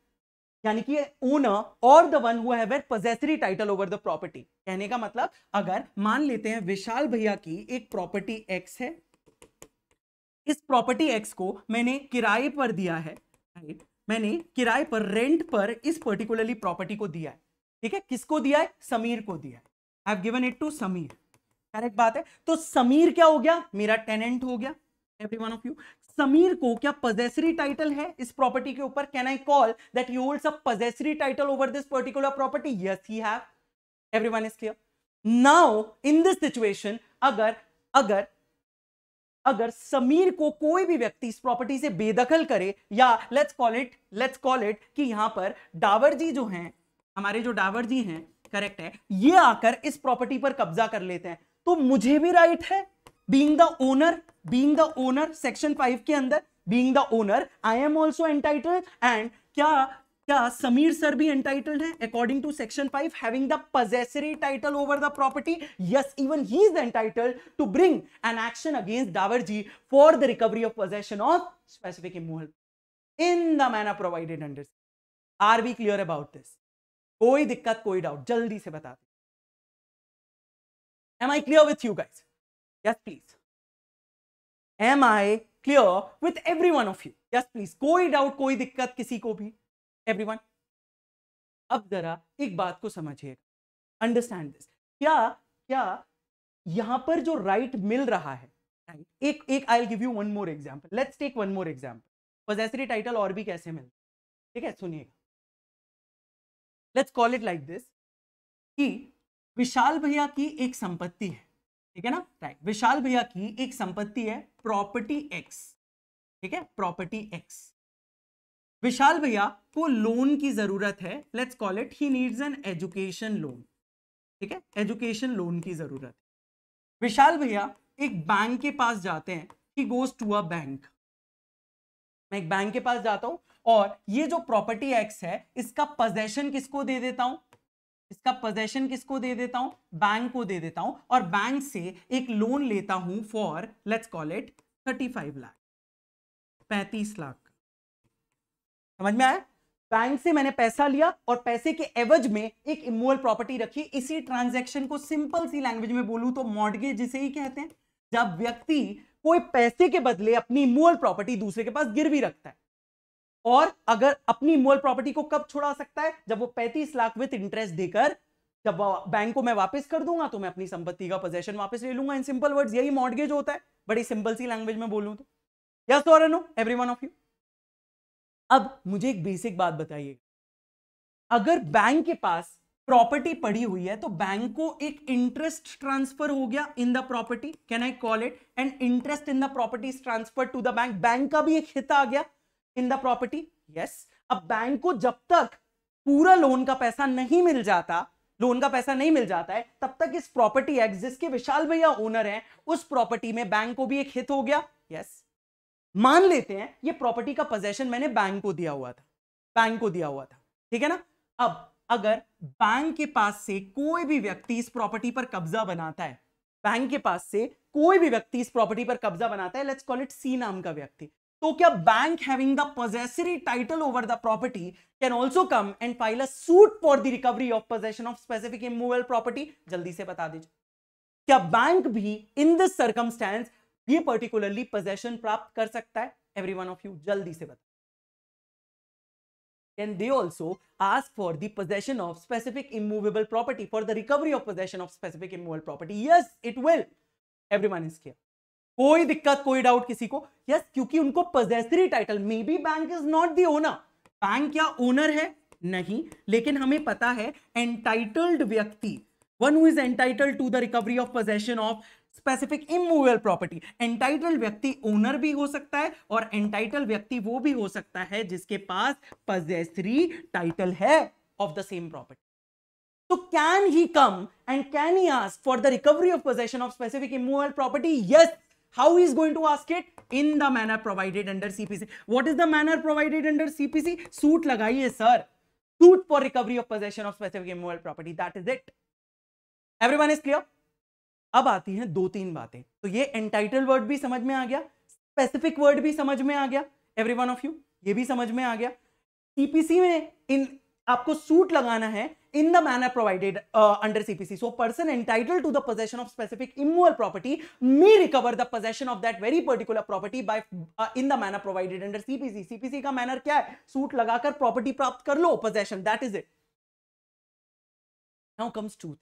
यानी कि ओनर और the one who have possessory title over the property कहने का मतलब अगर मान लेते हैं विशाल भैया की एक प्रॉपर्टी एक्स है इस प्रॉपर्टी एक्स को मैंने किराए पर दिया है राइट मैंने किराए पर रेंट पर इस पर्टिकुलरली प्रॉपर्टी को दिया है ठीक है किसको दिया है समीर को दिया है I have given it to Sameer correct बात है तो समीर क्या हो गया मेरा टेनेंट हो गया every one of you Sameer को क्या पजेसरी टाइटल है इस प्रॉपर्टी के ऊपर can I call that you holds a possessory title over this particular property yes he have everyone is clear now in this situation अगर अगर अगर समीर को कोई भी व्यक्ति इस प्रॉपर्टी से बेदखल करे या let's call it let's call it कि यहां पर डावर जी जो हैं हमारे जो डावर जी हैं करेक्ट है ये आकर इस प्रॉपर्टी पर कब्जा कर लेते हैं तो मुझे भी राइट है being the owner being the owner section five के अंदर being the owner I am also entitle and क्या क्या समीर सर भी एंटाइटल्ड है according to section five having the possessory title over the property yes even he is entitled to bring an action against Dawar ji for the recovery of possession of specific immovable in the manner provided under are we clear about this कोई दिक्कत कोई doubt जल्दी से बता दो am I clear with you guys yes please am I clear with every one of you yes please कोई doubt कोई दिक्कत किसी को भी एवरीवन अब जरा एक बात को समझिएगा अंडरस्टैंड दिस क्या क्या यहां पर जो राइट right मिल रहा है right? एक एक I give you one more example let's take one more example possessory title और भी कैसे मिल ठीक है सुनिएगा let's call it like this कि विशाल भैया की एक संपत्ति है ठीक है ना राइट विशाल भैया की एक संपत्ति है प्रॉपर्टी एक्स ठीक है प्रॉपर्टी एक्स विशाल भैया को लोन की जरूरत है let's call it he needs an education loan ठीक है एजुकेशन लोन की जरूरत है विशाल भैया एक बैंक के पास जाते हैं he goes to a bank मैं एक बैंक के पास जाता हूं और ये जो प्रॉपर्टी एक्स है इसका पोजेशन किसको दे देता हूं इसका पोजेशन किसको दे देता हूं बैंक को दे देता हूं और बैंक से एक लोन लेता हूं for let's call it thirty five lakh पैंतीस लाख समझ में आया बैंक से मैंने पैसा लिया और पैसे के एवज में एक इमोअल प्रॉपर्टी रखी इसी ट्रांजेक्शन को सिंपल सी लैंग्वेज में बोलूं तो मॉडगेज जिसे ही कहते हैं जब व्यक्ति कोई पैसे के बदले अपनी इमोअल प्रॉपर्टी दूसरे के पास गिर भी रखता है और अगर अपनी मोल प्रॉपर्टी को कब छोड़ा सकता है जब वो 35 लाख विथ इंटरेस्ट देकर जब बैंक को मैं वापस कर दूंगा तो मैं अपनी संपत्ति का पोजेशन वापस ले लूंगा इन सिंपल वर्ड्स यही मॉडगेज होता है बड़ी सिंपल सी लैंग्वेज में बोलूं तो यस और no every one of you अब मुझे एक बेसिक बात बताइए अगर बैंक के पास प्रॉपर्टी पड़ी हुई है तो बैंक को एक इंटरेस्ट ट्रांसफर हो गया in the property can I call it and interest in the property transfer to the bank bank का भी एक हित आ गया इन द प्रॉपर्टी यस अब बैंक को जब तक पूरा लोन का पैसा नहीं मिल जाता लोन का पैसा नहीं मिल जाता है तब तक इस प्रॉपर्टी एक्ट जिसके विशाल भैया ओनर हैं उस प्रॉपर्टी में बैंक को भी एक हित हो गया यस yes. मान लेते हैं ये प्रॉपर्टी का पोजेशन मैंने बैंक को दिया हुआ था बैंक को दिया हुआ था ठीक है ना अब अगर बैंक के पास से कोई भी व्यक्ति इस प्रॉपर्टी पर कब्जा बनाता है बैंक के पास से कोई भी व्यक्ति इस प्रॉपर्टी पर कब्जा बनाता है लेट्स कॉल इट सी नाम का व्यक्ति तो क्या bank having the possessory title over the property can also come and file a suit for the recovery of possession of specific immovable property जल्दी से बता दीजिए क्या बैंक भी इन दिस सर्कमस्टेंस ये पर्टिकुलरली पोजेशन प्राप्त कर सकता है एवरी वन ऑफ यू जल्दी से बता then they also ask for the possession of specific immovable property for the recovery of possession of specific immovable property yes it will everyone is here कोई दिक्कत कोई डाउट किसी को yes yes, क्योंकि उनको possessory title may be bank is not the owner bank क्या owner है नहीं लेकिन हमें पता है एंटाइटल्ड व्यक्ति one who is entitled to the recovery of possession of specific immovable property entitle व्यक्ति ओनर भी हो सकता है और एंटाइटल व्यक्ति वो भी हो सकता है जिसके पास पजेसरी टाइटल है ऑफ द सेम प्रॉपर्टी तो can he come and can he ask for the recovery of possession of specific immovable property yes how is going to ask it in the manner provided under CPC what is the manner provided under CPC suit लगाइए sir suit for recovery of possession of specific immovable property that is it every is clear अब आती हैं दो तीन बातें तो ये entitle word भी समझ में आ गया स्पेसिफिक वर्ड भी समझ में आ गया एवरी वन ऑफ यू ये भी समझ में आ गया सीपीसी में इन आपको सूट लगाना है in the manner provided under CPC so person entitle to the possession of specific immovable property me recover the possession of that very particular property by in the manner provided under CPC CPC का manner क्या है suit लगाकर property प्राप्त कर लो possession that is it now comes to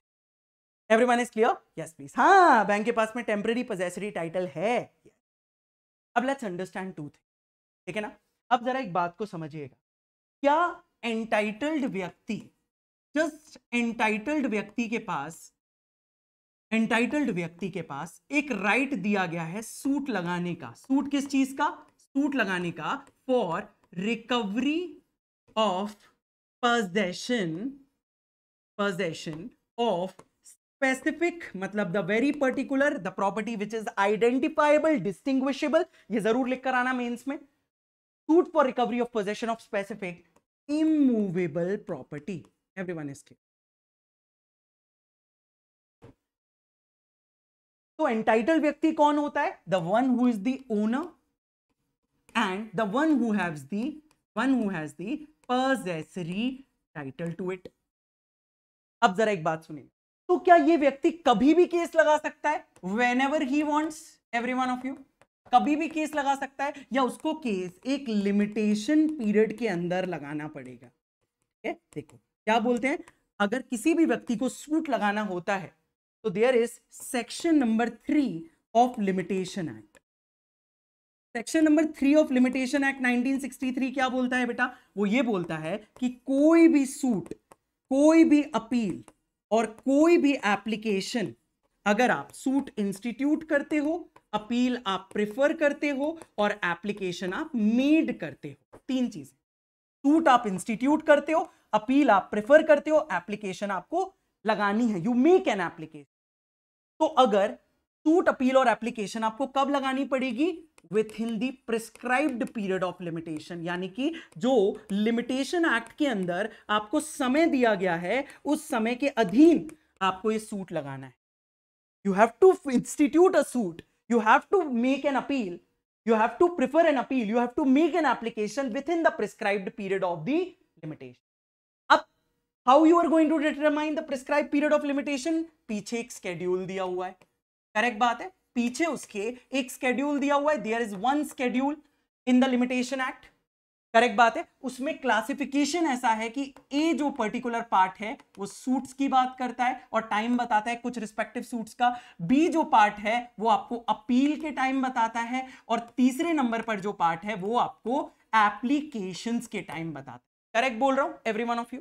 every one is clear yes please हाँ bank के पास में टेम्प्रेरी पोजेसरी टाइटल है अब लेट्स अंडरस्टैंड टू थिंग ठीक है ना अब जरा एक बात को समझिएगा क्या एंटाइटल्ड व्यक्ति जस्ट एंटाइटल्ड व्यक्ति के पास एंटाइटल्ड व्यक्ति के पास एक राइट right दिया गया है सूट लगाने का सूट किस चीज का सूट लगाने का for recovery of possession possession of specific मतलब the very particular the property which is identifiable distinguishable ये जरूर लिखकर आना मेन्स में suit for recovery of possession of specific immovable property one is तो एंटाइटल व्यक्ति कौन होता है the one who is the owner and the one who has the one who has the possessory title to it अब जरा एक बात सुनिए तो क्या ये व्यक्ति कभी भी केस लगा सकता है whenever he wants every one of you कभी भी केस लगा सकता है या उसको केस एक लिमिटेशन पीरियड के अंदर लगाना पड़ेगा ठीक है देखो क्या बोलते हैं अगर किसी भी व्यक्ति को सूट लगाना होता है तो there is section number three of limitation act section number three of limitation act 1963 क्या बोलता है बेटा वो ये बोलता है कि कोई भी सूट कोई भी अपील और कोई भी एप्लीकेशन अगर आप सूट इंस्टीट्यूट करते हो अपील आप प्रेफर करते हो और एप्लीकेशन आप मेड करते हो तीन चीजें सूट आप इंस्टीट्यूट करते हो अपील आप प्रेफर करते हो एप्लीकेशन आपको लगानी है यू मेक एन एप्लीकेशन तो अगर सूट अपील और एप्लीकेशन आपको कब लगानी पड़ेगी within the prescribed period of limitation यानी कि जो लिमिटेशन एक्ट के अंदर आपको समय दिया गया है उस समय के अधीन आपको ये सूट लगाना है you have to institute a suit you have to make an appeal you have to prefer an appeal you have to make an application within the prescribed period of the limitation How you are going to determine the prescribed period of limitation? पीछे एक schedule दिया हुआ है correct बात है पीछे उसके एक स्केड्यूल दिया हुआ है there is one schedule in the limitation act correct बात है उसमें क्लासिफिकेशन ऐसा है कि ए जो पर्टिकुलर पार्ट है वो सूट्स की बात करता है और टाइम बताता है कुछ रिस्पेक्टिव सूट्स का बी जो पार्ट है वो आपको अपील के टाइम बताता है और तीसरे नंबर पर जो पार्ट है वो आपको एप्लीकेशंस के टाइम बताता है करेक्ट बोल रहा हूं एवरी वन ऑफ यू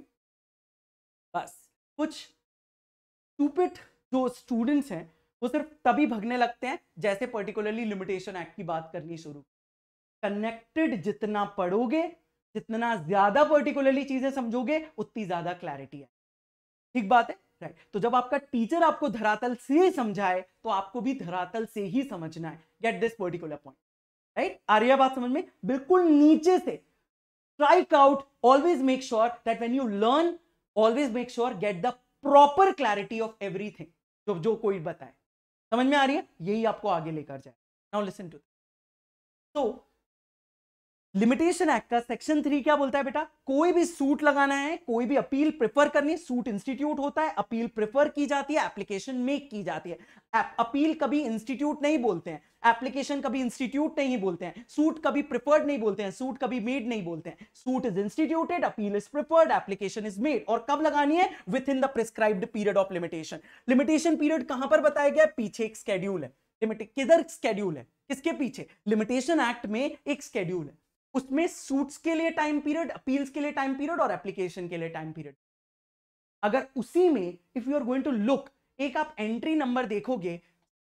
बस कुछ स्टूपिट जो स्टूडेंट्स हैं वो सिर्फ तभी भगने लगते हैं जैसे पर्टिकुलरली लिमिटेशन एक्ट की बात करनी शुरू कनेक्टेड जितना पढ़ोगे जितना ज्यादा पर्टिकुलरली चीजें समझोगे उतनी ज्यादा क्लैरिटी है ठीक बात है राइट तो जब आपका टीचर आपको धरातल से समझाए तो आपको भी धरातल से ही समझना है get this particular point right आ रही बात समझ में बिल्कुल नीचे से strike out always make sure that when you learn always make sure get the proper clarity of everything जो जो कोई बताए समझ में आ रही है यही आपको आगे लेकर जाए नाउ लिसन टू तो लिमिटेशन एक्ट का सेक्शन थ्री क्या बोलता है बेटा कोई भी सूट लगाना है कोई भी अपील प्रेफर करनी सूट इंस्टीट्यूट होता है अपील प्रेफर की जाती है एप्लीकेशन मेक की जाती है अपील कभी इंस्टीट्यूट नहीं बोलते हैं एप्लीकेशन कभी इंस्टीट्यूट नहीं बोलते हैं सूट कभी प्रिफर्ड नहीं बोलते हैं सूट कभी मेड नहीं बोलते हैं suit is instituted appeal is preferred application is made और कब लगानी है within the prescribed period of limitation limitation period कहां पर बताया गया पीछे एक स्केड्यूल है लिमिटेड किधर स्केड्यूल है किसके पीछे लिमिटेशन एक्ट में एक स्केड्यूल है उसमें सूट्स के लिए टाइम पीरियड अपील्स के लिए टाइम पीरियड और एप्लीकेशन के लिए टाइम पीरियड अगर उसी में if you are going to look एक आप एंट्री नंबर देखोगे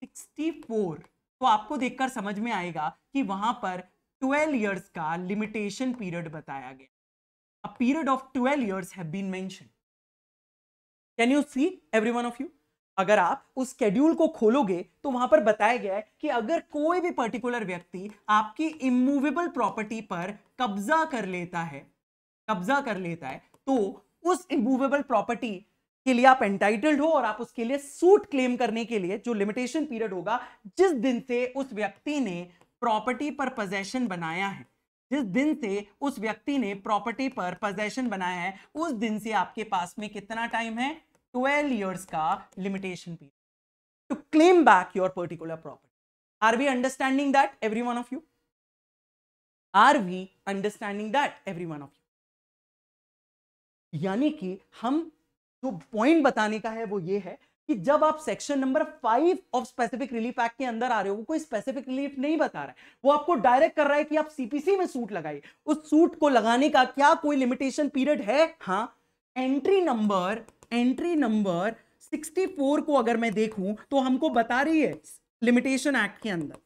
64 तो आपको देखकर समझ में आएगा कि वहां पर 12 इयर्स का लिमिटेशन पीरियड बताया गया a period of 12 years have been mention can you see every one of you अगर आप उस स्केड्यूल को खोलोगे तो वहां पर बताया गया है कि अगर कोई भी पर्टिकुलर व्यक्ति आपकी इमूवेबल प्रॉपर्टी पर कब्जा कर लेता है कब्जा कर लेता है तो उस इमूवेबल प्रॉपर्टी के लिए आप एंटाइटल्ड हो और आप उसके लिए सूट क्लेम करने के लिए जो लिमिटेशन पीरियड होगा जिस दिन से उस व्यक्ति ने प्रॉपर्टी पर पोजेशन बनाया है जिस दिन से उस व्यक्ति ने प्रॉपर्टी पर पोजेशन बनाया है उस दिन से आपके पास में कितना टाइम है ट्वेल्व ईयर्स का limitation period to claim back your particular property are we understanding that every one of you are we understanding that every one of you यानी कि हम जो पॉइंट बताने का है वो ये है कि जब आप section number five of specific relief act के अंदर आ रहे हो वो कोई स्पेसिफिक रिलीफ नहीं बता रहा है वो आपको डायरेक्ट कर रहा है कि आप सीपीसी में सूट लगाइए उस सूट को लगाने का क्या कोई लिमिटेशन पीरियड है हाँ एंट्री नंबर एंट्री नंबर 64 को अगर मैं देखूं तो हमको बता रही है लिमिटेशन एक्ट के अंदर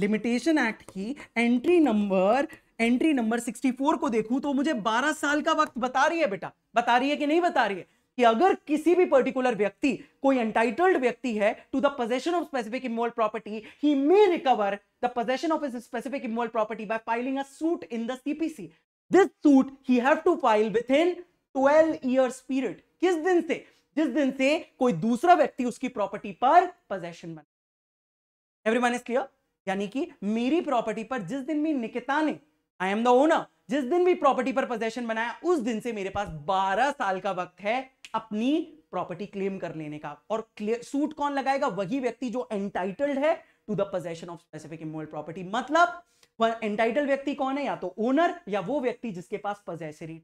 लिमिटेशन एक्ट की एंट्री नंबर एंट्री नंबर 64 को देखूं तो मुझे 12 साल का वक्त बता रही है बेटा बता रही है कि नहीं बता रही है कि अगर किसी भी पर्टिकुलर व्यक्ति कोई एंटाइटल्ड व्यक्ति है to the possession of specific immovable property he may recover the possession of specific immovable property by filing a suit in the CPC this suit he have to file within 12 years period किस दिन से जिस दिन से कोई दूसरा व्यक्ति उसकी प्रॉपर्टी पर पोजेशन बना एवरीवन इज क्लियर यानी कि मेरी प्रॉपर्टी पर जिस दिन भी निकिता ने आई एम द ओनर जिस दिन भी प्रॉपर्टी पर पोजेशन बनाया उस दिन से मेरे पास 12 साल का वक्त है अपनी प्रॉपर्टी क्लेम कर लेने का और सूट कौन लगाएगा वही व्यक्ति जो एंटाइटल्ड है to the possession of specific immovable property मतलब एंटाइटल व्यक्ति कौन है या तो ओनर या वो व्यक्ति जिसके पास possessory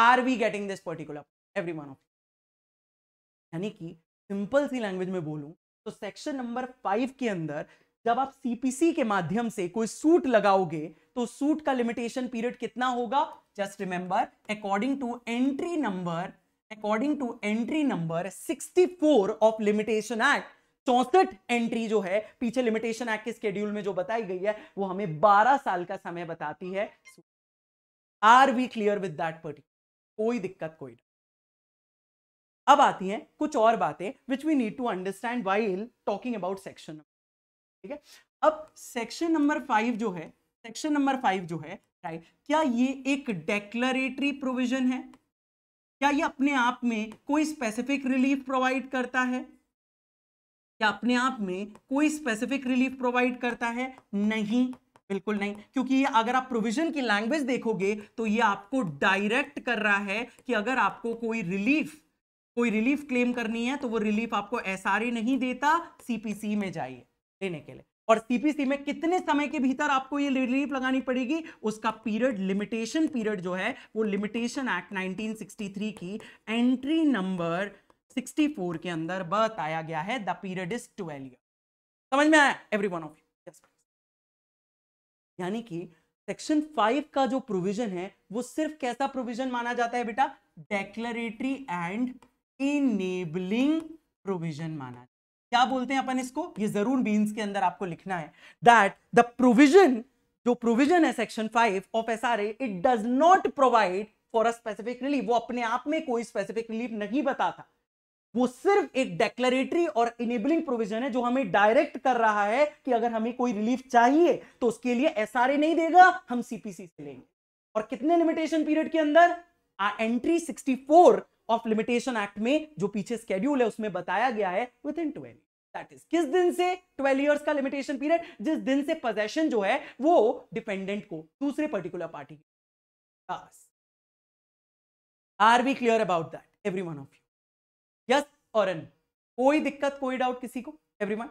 are we getting this particular every one of यानी कि सिंपल सी लैंग्वेज में बोलूं तो सेक्शन नंबर फाइव के अंदर जब आप सीपीसी के माध्यम से कोई सूट लगाओगे तो सूट का लिमिटेशन पीरियड कितना होगा just remember according to entry number according to entry number 64 of limitation act चौसठ एंट्री जो है पीछे लिमिटेशन एक्ट के स्केड्यूल में जो बताई गई है वो हमें 12 साल का समय बताती है are we clear with that पर्टी कोई दिक्कत कोई अब आती हैं कुछ और बातें which we need to understand while talking about section ठीक है अब सेक्शन नंबर फाइव जो है सेक्शन नंबर फाइव जो है राइट क्या ये एक डेक्लरेटरी प्रोविजन है क्या ये अपने आप में कोई स्पेसिफिक रिलीफ प्रोवाइड करता है क्या अपने आप में कोई स्पेसिफिक रिलीफ प्रोवाइड करता है नहीं बिल्कुल नहीं क्योंकि ये अगर आप प्रोविजन की लैंग्वेज देखोगे तो ये आपको डायरेक्ट कर रहा है कि अगर आपको कोई रिलीफ कोई रिलीफ क्लेम करनी है तो वो रिलीफ आपको एसआरए e नहीं देता सीपीसी में जाइए देने के लिए और सीपीसी में कितने समय के भीतर आपको ये रिलीफ लगानी पड़ेगी उसका पीरियड लिमिटेशन पीरियड जो है वो लिमिटेशन एक्ट 1963 की एंट्री नंबर 64 के अंदर बताया गया है the period is twelve year समझ में आया एवरी वन ऑफ यू यानी कि सेक्शन फाइव का जो प्रोविजन है वो सिर्फ कैसा प्रोविजन माना जाता है बेटा डेक्लरेटरी एंड इनेबलिंग प्रोविजन माना क्या बोलते हैं अपन इसको ये जरूर बीन्स के अंदर आपको लिखना है दैट द प्रोविजन जो प्रोविजन है section five of S R it does not provide for a specific relief वो अपने आप में कोई स्पेसिफिक रिलीफ नहीं बताता वो सिर्फ एक डेक्लरेटरी और इनेबलिंग प्रोविजन है जो हमें डायरेक्ट कर रहा है कि अगर हमें कोई रिलीफ चाहिए तो उसके लिए एसआरए नहीं देगा हम सीपीसी से लेंगे और कितने लिमिटेशन पीरियड के अंदर एंट्री 64 ऑफ लिमिटेशन एक्ट में जो पीछे स्केड्यूल है उसमें बताया गया है within twelve That is, किस दिन से 12 ईयर्स का लिमिटेशन पीरियड जिस दिन से पोजेशन जो है वो डिपेंडेंट को दूसरे particular party are we clear about that every one of you yes और कोई दिक्कत कोई डाउट किसी को every one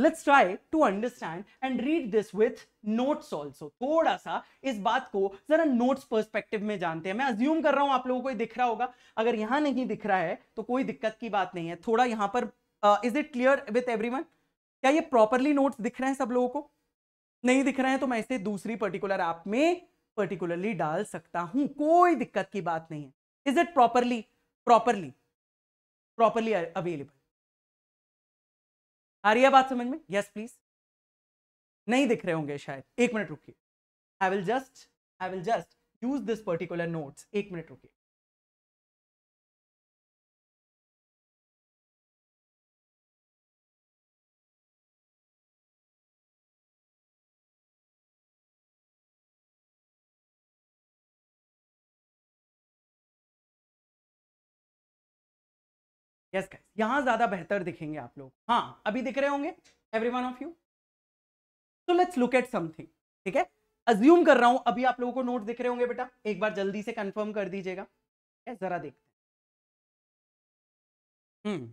let's try to understand and read this with notes also थोड़ा सा इस बात को जरा नोट्स परस्पेक्टिव में जानते हैं मैं अज्यूम कर रहा हूं आप लोगों को दिख रहा होगा अगर यहां नहीं दिख रहा है तो कोई दिक्कत की बात नहीं है थोड़ा यहां पर is it clear with every क्या ये प्रॉपरली नोट्स दिख रहे हैं सब लोगों को नहीं दिख रहे हैं तो मैं इसे दूसरी पर्टिकुलर ऐप में पर्टिकुलरली डाल सकता हूं कोई दिक्कत की बात नहीं है is it properly properly properly available आ रही है बात समझ में यस प्लीज नहीं दिख रहे होंगे शायद एक मिनट रुकिए I will just I will just use this particular notes एक मिनट रुकिए यहां ज्यादा बेहतर दिखेंगे आप लोग हाँ अभी दिख रहे होंगे every one of you so let's look at something ठीक है अज्यूम कर रहा हूं अभी आप लोगों को नोट दिख रहे होंगे बेटा एक बार जल्दी से कंफर्म कर दीजिएगा जरा देखते हैं हम्म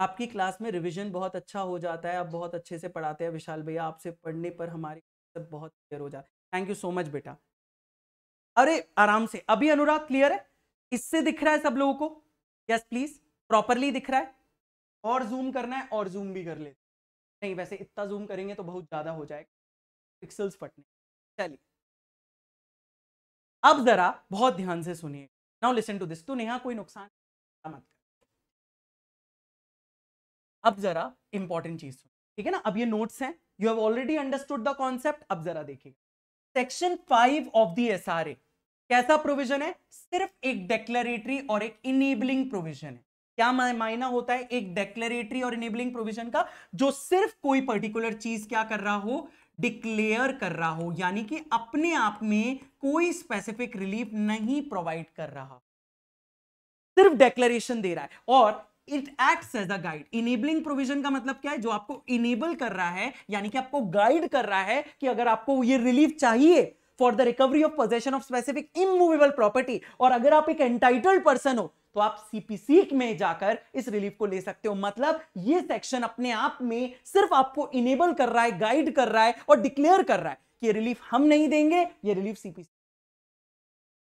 आपकी क्लास में रिवीजन बहुत अच्छा हो जाता है आप बहुत अच्छे से पढ़ाते हैं विशाल भैया आपसे पढ़ने पर हमारे सब बहुत क्लियर हो जाता है थैंक यू सो मच बेटा अरे आराम से अभी अनुराग क्लियर है इससे दिख रहा है सब लोगों को यस प्लीज प्रॉपरली दिख रहा है और जूम करना है और जूम भी कर लेते नहीं वैसे इतना जूम करेंगे तो बहुत ज़्यादा हो जाएगा पिक्सल्स फटने चलिए अब ज़रा बहुत ध्यान से सुनिए नाउ लिसन टू दिस तो नेहा कोई नुकसान मत कर अब ज़रा इंपॉर्टेंट चीज़ सुनिए ठीक है ना अब ये नोट्स हैं you have already understood the concept अब ज़रा देखिएगा section five of the S A कैसा प्रोविजन है सिर्फ एक डेक्लेटरी और एक इनेबलिंग प्रोविजन है क्या मायना होता है एक डेक्लेटरी और इनेबलिंग प्रोविजन का जो सिर्फ कोई पर्टिकुलर चीज क्या कर रहा हो डिक्लेयर कर रहा हो यानी कि अपने आप में कोई स्पेसिफिक रिलीफ नहीं प्रोवाइड कर रहा सिर्फ डेक्लेन दे रहा है और it acts as a guide enabling provision का मतलब क्या है जो आपको इनेबल कर रहा है यानी कि आपको गाइड कर रहा है कि अगर आपको ये रिलीफ चाहिए for the recovery of possession of specific immovable property और अगर आप एक एंटाइटल्ड पर्सन हो तो आप सीपीसी में जाकर इस रिलीफ को ले सकते हो मतलब ये सेक्शन अपने आप में सिर्फ आपको इनेबल कर रहा है गाइड कर रहा है और डिक्लेयर कर रहा है कि ये रिलीफ हम नहीं देंगे ये रिलीफ सीपीसी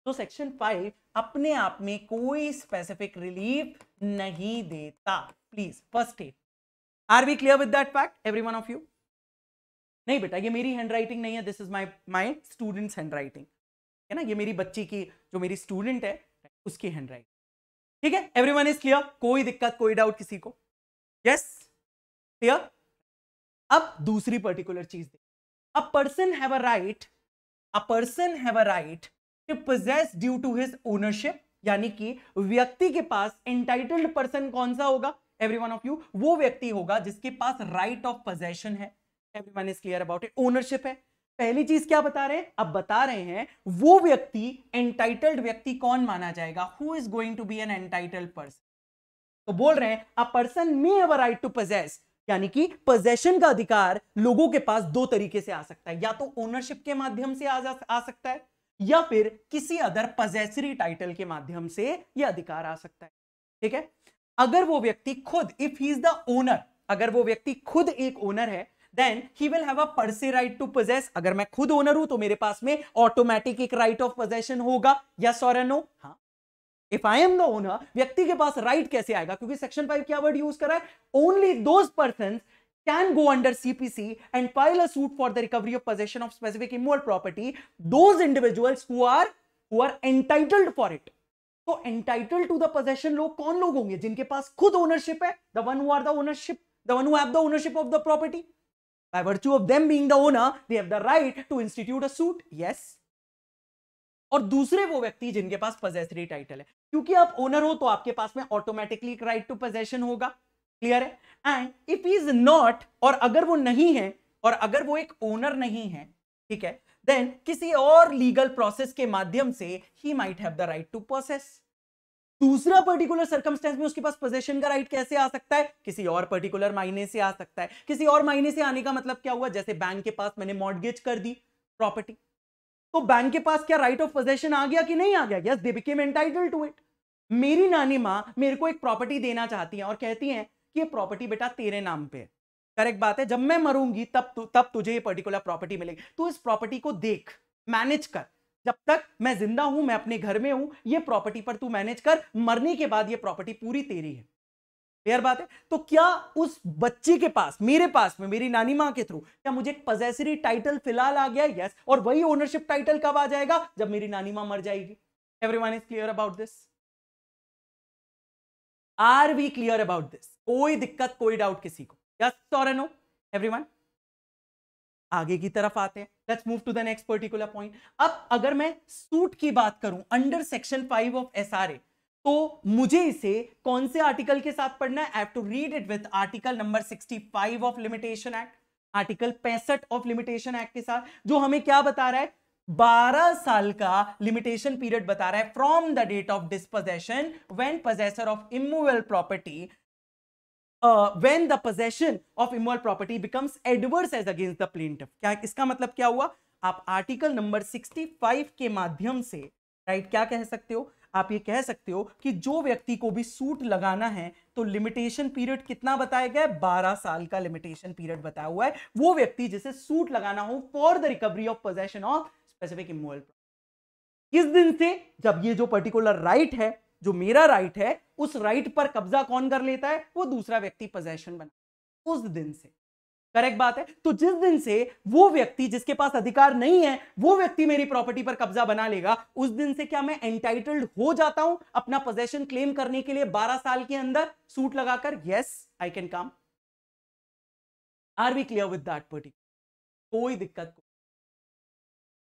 तो सेक्शन फाइव अपने आप में कोई स्पेसिफिक रिलीफ नहीं देता please first add are we clear with that fact every one of you नहीं बेटा ये मेरी हैंड राइटिंग नहीं है this is my my students hand writing है ना ये मेरी बच्ची की जो मेरी स्टूडेंट है उसकी हैंड राइटिंग ठीक है एवरी वन इज क्लियर कोई दिक्कत कोई डाउट किसी को यस क्लियर अब दूसरी पर्टिकुलर चीज a person have a right a person have a right to possess due to his ownership यानी कि व्यक्ति के पास एंटाइटल्ड पर्सन कौन सा होगा एवरी वन ऑफ यू वो व्यक्ति होगा जिसके पास राइट ऑफ पोजेशन है everyone is clear about it ownership है पहली चीज क्या बता रहे हैं अब बता रहे हैं वो व्यक्ति एंटाइटल्ड व्यक्ति कौन माना जाएगा who is going to be an entitled person तो बोल रहे हैं a person may have a right to possess यानी कि पजेशन का अधिकार लोगों के पास दो तरीके से आ सकता है या तो ओनरशिप के माध्यम से आ, आ सकता है या फिर किसी अदर पजेसरी टाइटल के माध्यम से यह अधिकार आ सकता है ठीक है अगर वो व्यक्ति खुद if he is the owner अगर वो व्यक्ति खुद एक ओनर है then he will have a per se right to possess अगर मैं खुद ओनर हूं तो मेरे पास में ऑटोमेटिक एक राइट ऑफ पोजेशन होगा या सोर नो हाँ If I am the owner, व्यक्ति के पास राइट कैसे आएगा क्योंकि सेक्शन फाइव क्या वर्ड यूज करा है only those can go under CPC and file it for the recovery of possession of specific immovable property those individuals for it to entitle to the possession लोग कौन लोग होंगे जिनके पास खुद ownership है the one who are the ownership, the one who have the ownership of the property. By virtue of them being the owner, they have the right to institute a suit. Yes. और दूसरे वो व्यक्ति जिनके पास possessory title है क्योंकि आप owner हो तो आपके पास में ऑटोमेटिकली एक राइट टू पजेशन होगा क्लियर है एंड इफ इज नॉट और अगर वो नहीं है और अगर वो एक ओनर नहीं है ठीक है देन किसी और लीगल प्रोसेस के माध्यम से ही might have the right to process दूसरा पर्टिकुलर सर्कमस्टेंस में उसके पास पोजेशन का राइट कैसे आ सकता है किसी और पर्टिकुलर मायने से आ सकता है किसी और मायने से आने का मतलब क्या हुआ जैसे बैंक के पास मैंने मॉडगेज कर दी प्रॉपर्टी तो बैंक के पास क्या राइट ऑफ पोजेशन आ गया कि नहीं आ गया yes they became entitle to it मेरी नानी माँ मेरे को एक प्रॉपर्टी देना चाहती है और कहती है कि ये प्रॉपर्टी बेटा तेरे नाम पे करेक्ट बात है जब मैं मरूंगी तब तु, तब तुझे ये पर्टिकुलर प्रॉपर्टी मिलेगी तू इस प्रॉपर्टी को देख मैनेज कर जब तक मैं जिंदा हूं मैं अपने घर में हूं ये प्रॉपर्टी पर तू मैनेज कर मरने के बाद ये प्रॉपर्टी पूरी तेरी है क्लियर बात है तो क्या उस बच्चे के पास मेरे पास में मेरी नानी माँ के थ्रू क्या मुझे पजेसरी टाइटल फिलहाल आ गया यस और वही ओनरशिप टाइटल कब आ जाएगा जब मेरी नानी माँ मर जाएगी every is clear about this are we clear about this कोई दिक्कत कोई डाउट किसी को यस और नो एवरीवन आगे की तरफ आते हैं let's move to the next particular point अब अगर मैं सूट की बात करूं under section five of S तो मुझे इसे कौन से आर्टिकल के साथ पढ़ना है I have to read it with article number 65 of limitation act article पैंसठ ऑफ लिमिटेशन एक्ट के साथ जो हमें क्या बता रहा है 12 साल का लिमिटेशन पीरियड बता रहा है from the date of dispossession when possessor of immovable property uh, when the possession of immoral property becomes adverse as against the plaintiff क्या इसका मतलब क्या हुआ आप आर्टिकल नंबर 65 के माध्यम से राइट right, क्या कह सकते हो आप ये कह सकते हो कि जो व्यक्ति को भी सूट लगाना है तो लिमिटेशन पीरियड कितना बताया गया है बारह साल का लिमिटेशन पीरियड बताया हुआ है वो व्यक्ति जिसे सूट लगाना हो for the recovery of possession of specific immovable किस दिन से जब ये जो पर्टिकुलर राइट right है जो मेरा राइट है उस राइट पर कब्जा कौन कर लेता है वो दूसरा व्यक्ति पोजेशन बना उस दिन से करेक्ट बात है तो जिस दिन से वो व्यक्ति जिसके पास अधिकार नहीं है वो व्यक्ति मेरी प्रॉपर्टी पर कब्जा बना लेगा उस दिन से क्या मैं एंटाइटल्ड हो जाता हूं अपना पोजेशन क्लेम करने के लिए 12 साल के अंदर सूट लगाकर yes I can come are we clear with that पर्टी कोई दिक्कत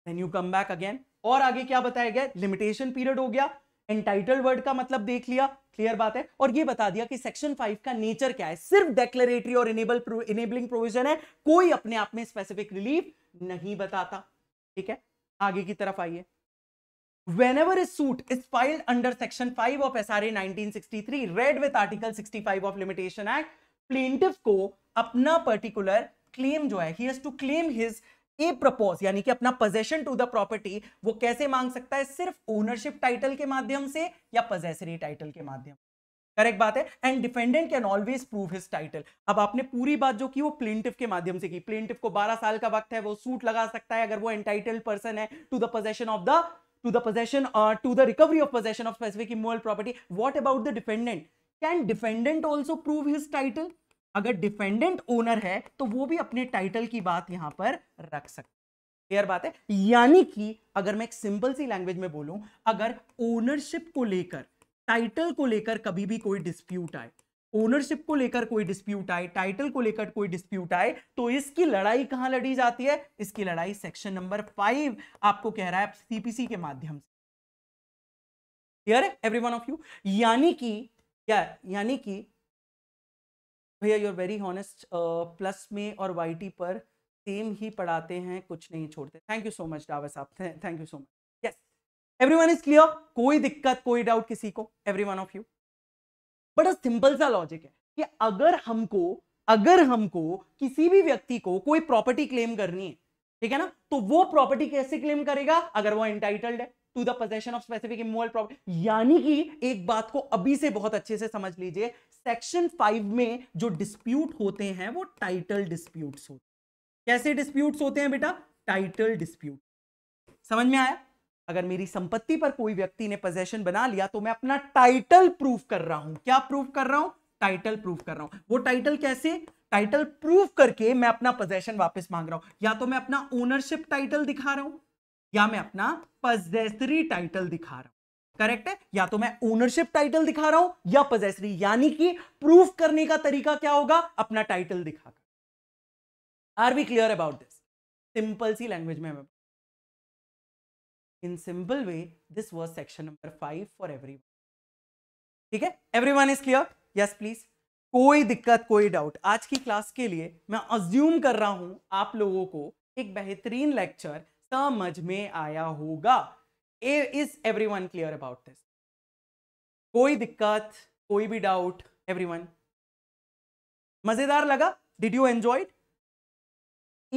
then you come back again और आगे क्या बताया गया लिमिटेशन पीरियड हो गया एंटाइटल वर्ड का मतलब देख लिया क्लियर बात है और ये बता दिया कि सेक्शन फाइव का नेचर क्या है सिर्फ डेक्लेरेटरी और इनेबल इनेबलिंग प्रोविजन है कोई अपने आप में स्पेसिफिक रिलीफ नहीं बताता ठीक है आगे की तरफ आइए whenever a suit is filed under section 5 of sra 1963 read with article 65 of limitation act plaintiff को अपना particular claim जो है he has to claim his a propose यानी कि अपना पोजेशन टू द प्रॉपर्टी वो कैसे मांग सकता है सिर्फ ओनरशिप टाइटल के माध्यम से या पोजेसरी टाइटल के माध्यम करेक्ट बात है and defendant can always prove his title अब आपने पूरी बात जो की वो प्लेंटिव के माध्यम से की प्लेंटिव को 12 साल का वक्त है वो सूट लगा सकता है अगर वो एंटाइटल्ड पर्सन है to the possession of the to the possession to the recovery of possession of specific immovable property what about the defendant can defendant also prove his title अगर डिपेंडेंट ओनर है तो वो भी अपने title की बात यहां पर रख सकते क्लियर बात है यानी कि अगर मैं एक सिंपल सी लैंग्वेज में बोलूं अगर ओनरशिप को लेकर टाइटल को लेकर कभी भी कोई डिस्प्यूट आए ओनरशिप को लेकर कोई डिस्प्यूट आए टाइटल को लेकर कोई डिस्प्यूट आए तो इसकी लड़ाई कहां लड़ी जाती है इसकी लड़ाई सेक्शन नंबर फाइव आपको कह रहा है सीपीसी के माध्यम से क्लियर है एवरी वन ऑफ यू यानी कि या यानी कि भैया you are very honest plus में और वाई पर सेम ही पढ़ाते हैं कुछ नहीं छोड़ते thank you so much Dawar साहब thank you so much yes every one is clear कोई दिक्कत कोई डाउट किसी को every one of you but a simple सा लॉजिक है कि अगर हमको अगर हमको किसी भी व्यक्ति को कोई प्रॉपर्टी क्लेम करनी है ठीक है ना तो वो प्रॉपर्टी कैसे क्लेम करेगा अगर वो एंटाइटल्ड है to the possession of specific immovable property यानी कि एक बात को अभी से बहुत अच्छे से समझ लीजिए सेक्शन फाइव में जो डिस्प्यूट होते हैं वो टाइटल डिस्प्यूट होते कैसे डिस्प्यूट होते हैं बेटा टाइटल डिस्प्यूट समझ में आया अगर मेरी संपत्ति पर कोई व्यक्ति ने पोजेशन बना लिया तो मैं अपना टाइटल प्रूफ कर रहा हूं क्या प्रूफ कर रहा हूं टाइटल प्रूफ कर रहा हूं वो टाइटल कैसे टाइटल प्रूफ करके मैं अपना पोजेशन वापस मांग रहा हूं या तो मैं अपना ओनरशिप टाइटल दिखा रहा हूं या मैं अपना पजेसरी टाइटल दिखा रहा हूं करेक्ट है या तो मैं ओनरशिप टाइटल दिखा रहा हूं या पजेसरी यानी कि प्रूफ करने का तरीका क्या होगा अपना टाइटल दिखाकर are we clear about this simple सी लैंग्वेज में हमें in simple way this was section number five for every ठीक है every one is clear yes please कोई दिक्कत कोई डाउट आज की क्लास के लिए मैं अज्यूम कर रहा हूं आप लोगों को एक बेहतरीन लेक्चर समझ में आया होगा is every one clear about this कोई दिक्कत कोई भी डाउट एवरी वन मजेदार लगा डिड यू एंजॉय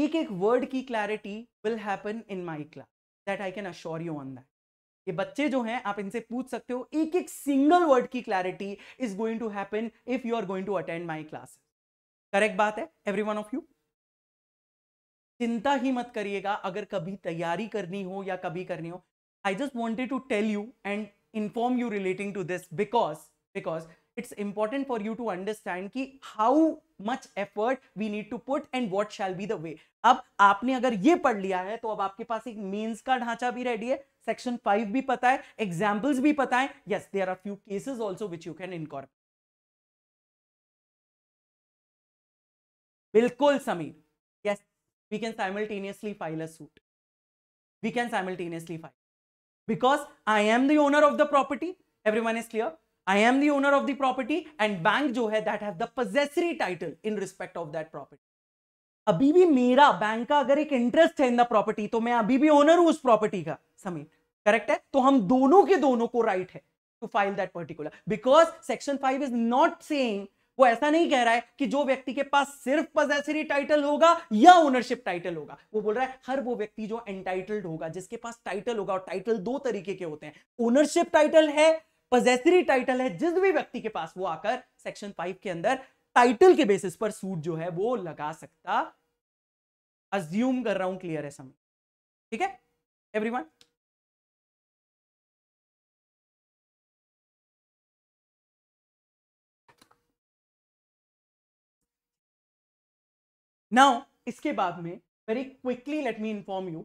एक एक वर्ड की clarity will happen in my class that I can assure you on that ये बच्चे जो हैं आप इनसे पूछ सकते हो एक एक सिंगल वर्ड की clarity is going to happen if you are going to attend my class correct बात है एवरी वन ऑफ यू चिंता ही मत करिएगा अगर कभी तैयारी करनी हो या कभी करनी हो I just wanted to tell you and inform you relating to this because because it's important for you to understand कि how much effort we need to put and what shall be the way अब आपने अगर ये पढ़ लिया है तो अब आपके पास एक मीन्स का ढांचा भी रेडी है सेक्शन फाइव भी पता है एग्जाम्पल्स भी पता है yes there are few cases also which you can incorporate बिल्कुल Sameer yes we can simultaneously file a suit. We can simultaneously file. Because I am the owner of the property, everyone is clear? I am the owner of the property and bank jo hai that have the possessory title in respect of that property. अभी भी मेरा bank का अगर एक interest है in the property तो मैं अभी भी ओनर हूं उस प्रॉपर्टी का समीर करेक्ट है तो हम दोनों के दोनों को राइट right है to file that particular because section five is not saying वो ऐसा नहीं कह रहा है कि जो व्यक्ति के पास सिर्फ पजेसरी टाइटल होगा या ओनरशिप टाइटल होगा वो बोल रहा है हर वो व्यक्ति जो एंटाइटल्ड होगा जिसके पास टाइटल होगा और टाइटल दो तरीके के होते हैं ओनरशिप टाइटल है पजेसरी टाइटल है जिस भी व्यक्ति के पास वो आकर सेक्शन फाइव के अंदर टाइटल के बेसिस पर सूट जो है वो लगा सकता अज्यूम कर रहा हूं क्लियर है समझ ठीक है एवरीवन नाउ इसके बाद में very quickly let me inform you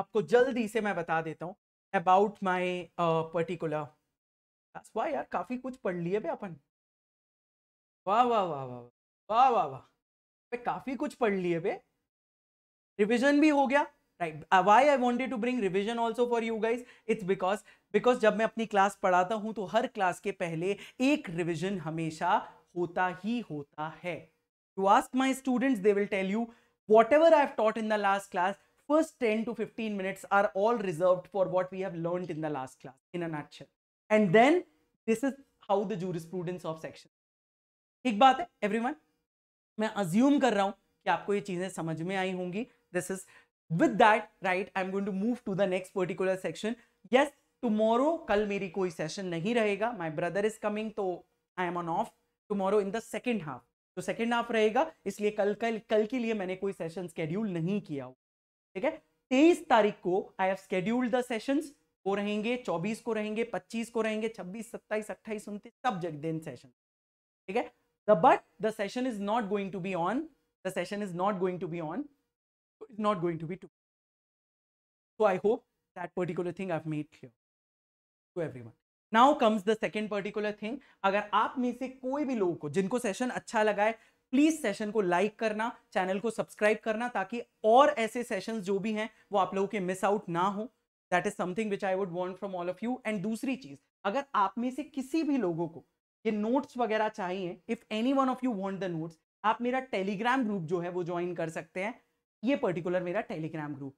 आपको जल्दी से मैं बता देता हूँ अबाउट माई पर्टिकुलर वाह यार काफ़ी कुछ पढ़ लिए भाई अपन वाह वाह वाह वाह वाह वाह वाह भाई काफ़ी कुछ पढ़ लिए भे रिविजन भी हो गया right why I wanted to bring revision also for you guys it's because because जब मैं अपनी क्लास पढ़ाता हूँ तो हर क्लास के पहले एक रिविजन हमेशा होता ही होता है You ask my students, they will tell you whatever i have taught in the last class, first 10 to 15 minutes are all reserved for what we have learned in the last class in a nutshell. And then this is how the jurisprudence of section. ek baat hai everyone main assume kar raha hu ki aapko ye cheeze samajh mein aayi hongi this is with that right i am going to move to the next particular section yes tomorrow kal meri koi session nahi rahega my brother is coming तो i am on off tomorrow in the second half तो second half रहेगा इसलिए कल कल कल के लिए मैंने कोई सेशन स्केड्यूल नहीं किया ठीक है तेईस तारीख को I have scheduled the sessions वो रहेंगे चौबीस को रहेंगे पच्चीस को रहेंगे छब्बीस सत्ताईस अट्ठाईस उनतीस सब जग दिन सेशन ठीक है the but the session is not going to be on the session is not going to be on is not going to be to so I hope that particular thing I made clear to every everyone now comes the second particular thing अगर आप में से कोई भी लोगों को जिनको session अच्छा लगा है प्लीज सेशन को लाइक करना चैनल को सब्सक्राइब करना ताकि और ऐसे सेशन जो भी हैं वो आप लोगों के मिस आउट ना हो that is something which I would want from all of you and दूसरी चीज अगर आप में से किसी भी लोगों को ये नोट्स वगैरह चाहिए if anyone of you want the notes आप मेरा टेलीग्राम ग्रुप जो है वो ज्वाइन कर सकते हैं ये पर्टिकुलर मेरा Telegram group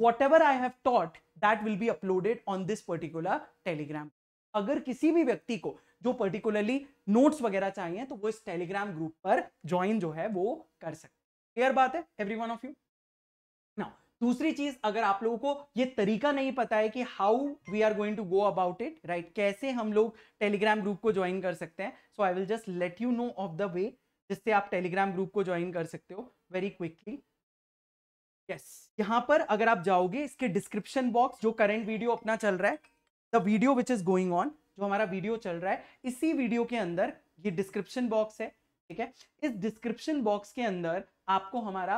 whatever I have taught that will be uploaded on this particular Telegram अगर किसी भी व्यक्ति को जो पर्टिकुलरली नोट्स वगैरह चाहिए तो वो इस टेलीग्राम ग्रुप पर ज्वाइन जो है वो कर सकते क्लियर बात है एवरी वन ऑफ यू ना दूसरी चीज अगर आप लोगों को ये तरीका नहीं पता है कि how we are going to go about it right कैसे हम लोग टेलीग्राम ग्रुप को ज्वाइन कर सकते हैं so I will just let you know of the way जिससे आप टेलीग्राम ग्रुप को ज्वाइन कर सकते हो वेरी क्विकली यस यहाँ पर अगर आप जाओगे इसके डिस्क्रिप्शन बॉक्स जो करंट वीडियो अपना चल रहा है the video which is going on जो हमारा वीडियो चल रहा है इसी वीडियो के अंदर ये डिस्क्रिप्शन बॉक्स है ठीक है इस डिस्क्रिप्शन बॉक्स के अंदर आपको हमारा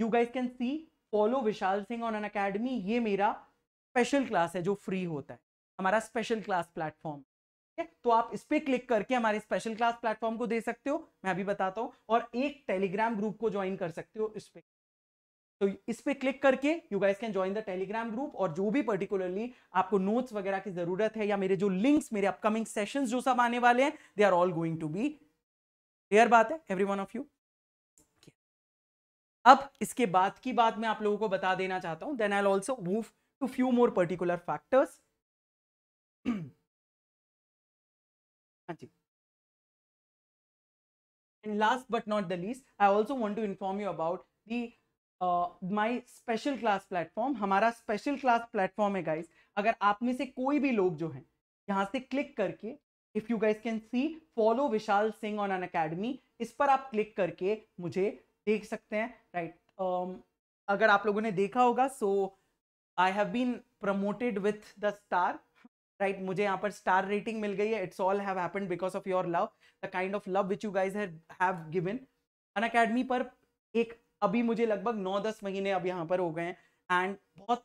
you guys can see follow Vishal Singh on Unacademy ये मेरा स्पेशल क्लास है जो फ्री होता है हमारा स्पेशल क्लास प्लेटफॉर्म तो आप इस पर क्लिक करके हमारे स्पेशल क्लास प्लेटफॉर्म को दे सकते हो मैं अभी बताता हूँ और एक टेलीग्राम ग्रुप को ज्वाइन कर सकते हो इस पर तो इस पर क्लिक करके you guys can join the Telegram group और जो भी पर्टिकुलरली आपको नोट्स वगैरह की जरूरत है या मेरे जो लिंक्स मेरे अपकमिंग सेशंस जो सब आने वाले हैं they are all going to be clear बात है एवरी वन ऑफ यू अब इसके बाद की बात मैं आप लोगों को बता देना चाहता हूं then I also move to few more particular factors हाँ जी and last but not the least I also want to inform you about the my special class platform हमारा स्पेशल क्लास प्लेटफॉर्म है गाइस अगर आप में से कोई भी लोग जो हैं यहाँ से क्लिक करके if you guys can see follow Vishal Singh on Unacademy इस पर आप क्लिक करके मुझे देख सकते हैं राइट right? um, अगर आप लोगों ने देखा होगा so I have been promoted with the star right मुझे यहाँ पर स्टार रेटिंग मिल गई है it's all have happen because of your love the kind of love which you guys have given Unacademy पर एक अभी मुझे लगभग नौ दस महीने अब यहाँ पर हो गए हैं एंड बहुत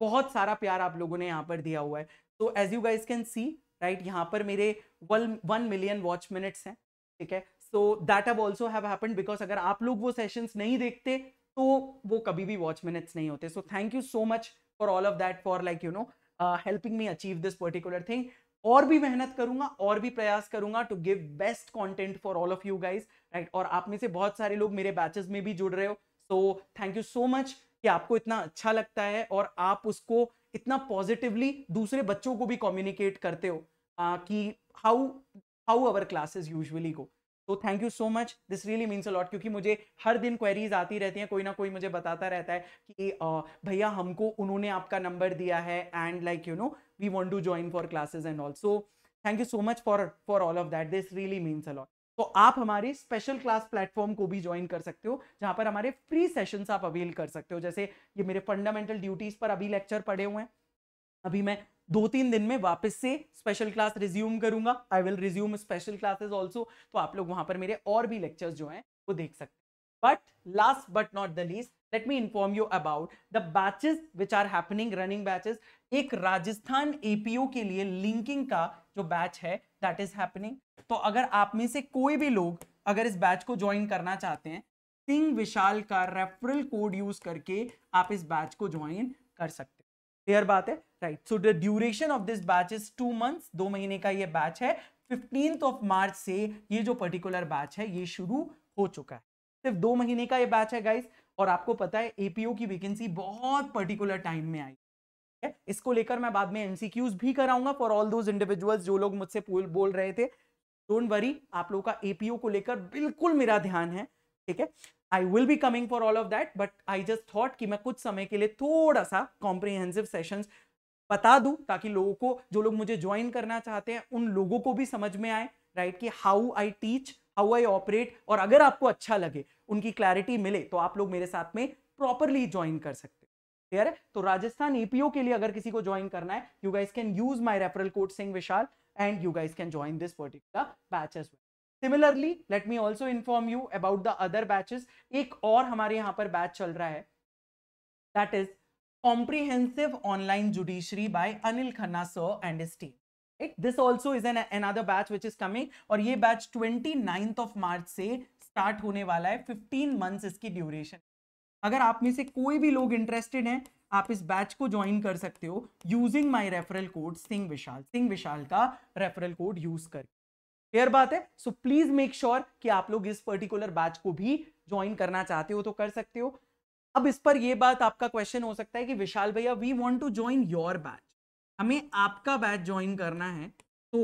बहुत सारा प्यार आप लोगों ने यहाँ पर दिया हुआ है तो as you guys can see right यहाँ पर मेरे one one million watch minutes हैं ठीक है सो दैट अब ऑल्सो हैव हैपन बिकॉज अगर आप लोग वो सेशंस नहीं देखते तो वो कभी भी वॉच मिनट्स नहीं होते so thank you so much for all of that for like you know helping me achieve this particular thing और भी मेहनत करूंगा और भी प्रयास करूंगा to give best content for all of you guys right और आप में से बहुत सारे लोग मेरे बैचेस में भी जुड़ रहे हो so thank you so much कि आपको इतना अच्छा लगता है और आप उसको इतना पॉजिटिवली दूसरे बच्चों को भी कम्युनिकेट करते हो आ, कि how how our classes usually go तो thank you so much this really means a lot क्योंकि मुझे हर दिन क्वेरीज आती रहती हैं कोई ना कोई मुझे बताता रहता है कि भैया हमको उन्होंने आपका नंबर दिया है and like you know we want to join for classes and also thank you so much for for all of that this really means a lot तो आप हमारे स्पेशल क्लास प्लेटफॉर्म को भी ज्वाइन कर सकते हो जहां पर हमारे फ्री सेशंस आप अवेल कर सकते हो जैसे ये मेरे फंडामेंटल ड्यूटीज पर अभी लेक्चर पड़े हुए हैं अभी मैं दो तीन दिन में वापस से स्पेशल क्लास रिज्यूम करूंगा I will resume special classes also तो आप लोग वहां पर मेरे और भी लेक्चर्स जो हैं वो देख सकते हैं but last but not the least let me inform you about the batches which are happening running batches एक राजस्थान एपीओ के लिए लिंकिंग का जो बैच है दैट इज हैपनिंग तो अगर आप में से कोई भी लोग अगर इस बैच को ज्वाइन करना चाहते हैं सिंह विशाल का रेफरल कोड यूज करके आप इस बैच को ज्वाइन कर सकते हैं क्लियर बात है right so the duration of this batch is two month दो महीने का ये बैच है फिफ्टींथ ऑफ मार्च से ये जो पर्टिकुलर बैच है ये शुरू हो चुका है सिर्फ दो महीने का ये बैच है गाइस और आपको पता है एपीओ की वैकेंसी बहुत पर्टिकुलर टाइम में आई है इसको लेकर मैं बाद में एनसीक्यूज भी कराऊंगा फॉर ऑल दोज इंडिविजुअल्स जो लोग मुझसे बोल रहे थे डोंट वरी आप लोगों का एपीओ को लेकर बिल्कुल मेरा ध्यान है ठीक है I will be coming for all of that but I just thought कि मैं कुछ समय के लिए थोड़ा सा कॉम्प्रिहेंसिव सेशन बता दूं ताकि लोगों को जो लोग मुझे ज्वाइन करना चाहते हैं उन लोगों को भी समझ में आए राइट right? कि how I teach how I operate और अगर आपको अच्छा लगे उनकी क्लैरिटी मिले तो आप लोग मेरे साथ में प्रॉपरली ज्वाइन कर सकते क्लियर है तो राजस्थान एपीओ के लिए अगर किसी को ज्वाइन करना है you guys can use my referral code Singh Vishal and you guys can join this particular batch as well similarly let me also inform you about the other batches एक और हमारे यहाँ पर बैच चल रहा है that is comprehensive online judiciary by Anil Khanna sir and his team. Right? This also is an another batch which is और ये batch twenty ninth of March से स्टार्ट होने वाला है फिफ्टीन मंथ्स इसकी ड्यूरेशन अगर आप में से कोई भी लोग इंटरेस्टेड हैं आप इस बैच को ज्वाइन कर सकते हो using my referral code Singh Vishal Singh Vishal का रेफरल कोड यूज कर क्लियर बात है सो प्लीज मेक श्योर कि आप लोग इस पर्टिकुलर बैच को भी ज्वाइन करना चाहते हो तो कर सकते हो अब इस पर यह बात आपका क्वेश्चन हो सकता है कि विशाल भैया we want to join your batch हमें आपका बैच ज्वाइन करना है तो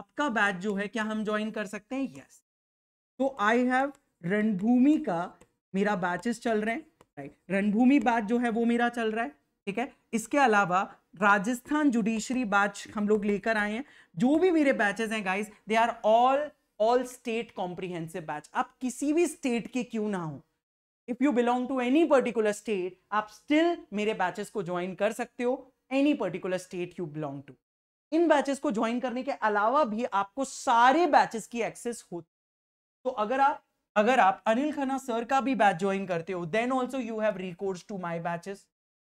आपका बैच जो है क्या हम ज्वाइन कर सकते हैं यस yes. तो आई हैव रणभूमि का मेरा बैचेस चल रहे हैं राइट रणभूमि बैच जो है वो मेरा चल रहा है ठीक है इसके अलावा राजस्थान जुडिशरी बैच हम लोग लेकर आए हैं जो भी मेरे बैचेस हैं guys they are all all state comprehensive batch आप किसी भी स्टेट के क्यों ना हो if you belong to any particular state आप स्टिल मेरे बैचेस को ज्वाइन कर सकते हो any particular state you belong to इन बैचेस को ज्वाइन करने के अलावा भी आपको सारे बैचेस की एक्सेस होती तो अगर आप अगर आप अनिल खन्ना सर का भी बैच ज्वाइन करते हो then also you have recourse to my batches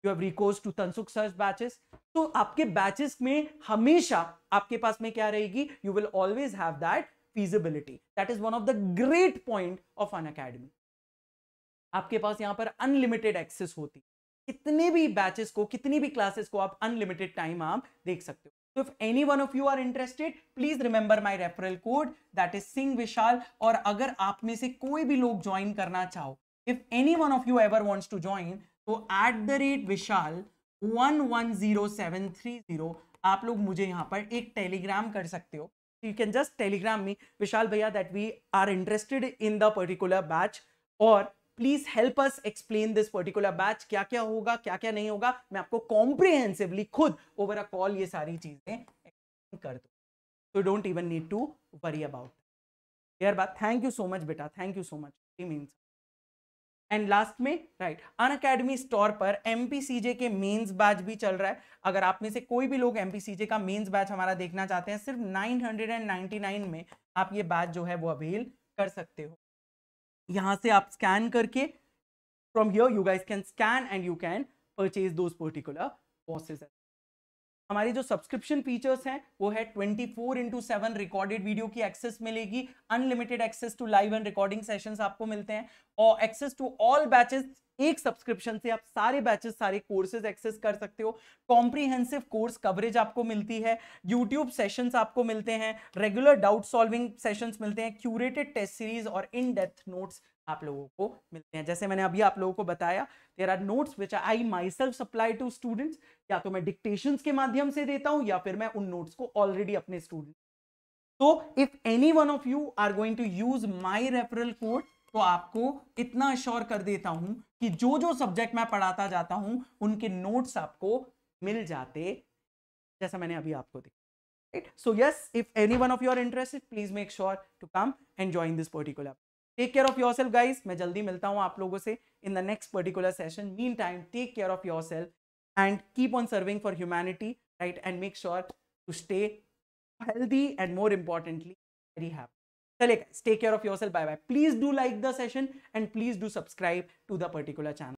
you have recourse to Tansukh sir batches तो आपके बैचेस में हमेशा आपके पास में क्या रहेगी you will always have that feasibility that is one of the great point of Unacademy आपके पास यहां पर अनलिमिटेड एक्सेस होती कितने भी बैचेस को कितनी भी क्लासेस को आप अनलिमिटेड टाइम आप देख सकते हो So if anyone of you are interested please remember my referral code that is Singh Vishal और अगर आप में से कोई भी लोग ज्वाइन करना चाहो if anyone of you ever wants to join तो at the rate Vishal one one zero seven three zero आप लोग मुझे यहाँ पर एक टेलीग्राम कर सकते हो you can just Telegram me Vishal भैया that we are interested in the particular batch और please help us explain this particular batch क्या क्या होगा क्या क्या नहीं होगा मैं आपको कॉम्प्रिहेंसिवली खुद ओवर अ कॉल ये सारी चीजें कर दू so don't even need to worry about यार बात थैंक यू सो मच बेटा thank you so much means and last में राइट अन अकेडमी स्टोर पर एम के मेन्स बैच भी चल रहा है अगर आप में से कोई भी लोग एम का मेन्स बैच हमारा देखना चाहते हैं सिर्फ 999 में आप ये बैच जो है वो अवेल कर सकते हो यहां से आप स्कैन करके from here you guys can scan and you can purchase those particular courses हमारी जो सब्सक्रिप्शन फीचर्स हैं वो है 24 four into seven recorded video की एक्सेस मिलेगी unlimited access to live and recording sessions आपको मिलते हैं और एक्सेस टू ऑल बैचेस एक सब्सक्रिप्शन से आप सारे बैचेस सारे कोर्सेज एक्सेस कर सकते हो कॉम्प्रीहेंसिव कोर्स कवरेज आपको मिलती है यूट्यूब सेशंस आपको मिलते हैं रेगुलर डाउट सॉल्विंग सेशंस मिलते हैं क्यूरेटेड टेस्ट सीरीज और इन डेथ नोट्स आप लोगों को मिलते हैं जैसे मैंने अभी आप लोगों को बताया there are notes which I myself supply to students या तो मैं डिक्टेशन के माध्यम से देता हूँ या फिर मैं उन नोट्स को ऑलरेडी अपने स्टूडेंट तो if anyone of you are going to use my referral code तो आपको इतना श्योर कर देता हूं कि जो जो सब्जेक्ट मैं पढ़ाता जाता हूं उनके नोट्स आपको मिल जाते जैसा मैंने अभी आपको देखा right so yes if any one of you are interested please make sure to come and join this particular take care of yourself guys मैं जल्दी मिलता हूँ आप लोगों से in the next particular session meantime take care of yourself and keep on serving for humanity right and make sure to stay healthy and more importantly very happy चलिए take care of yourself bye bye please do like the session and please do subscribe to the particular channel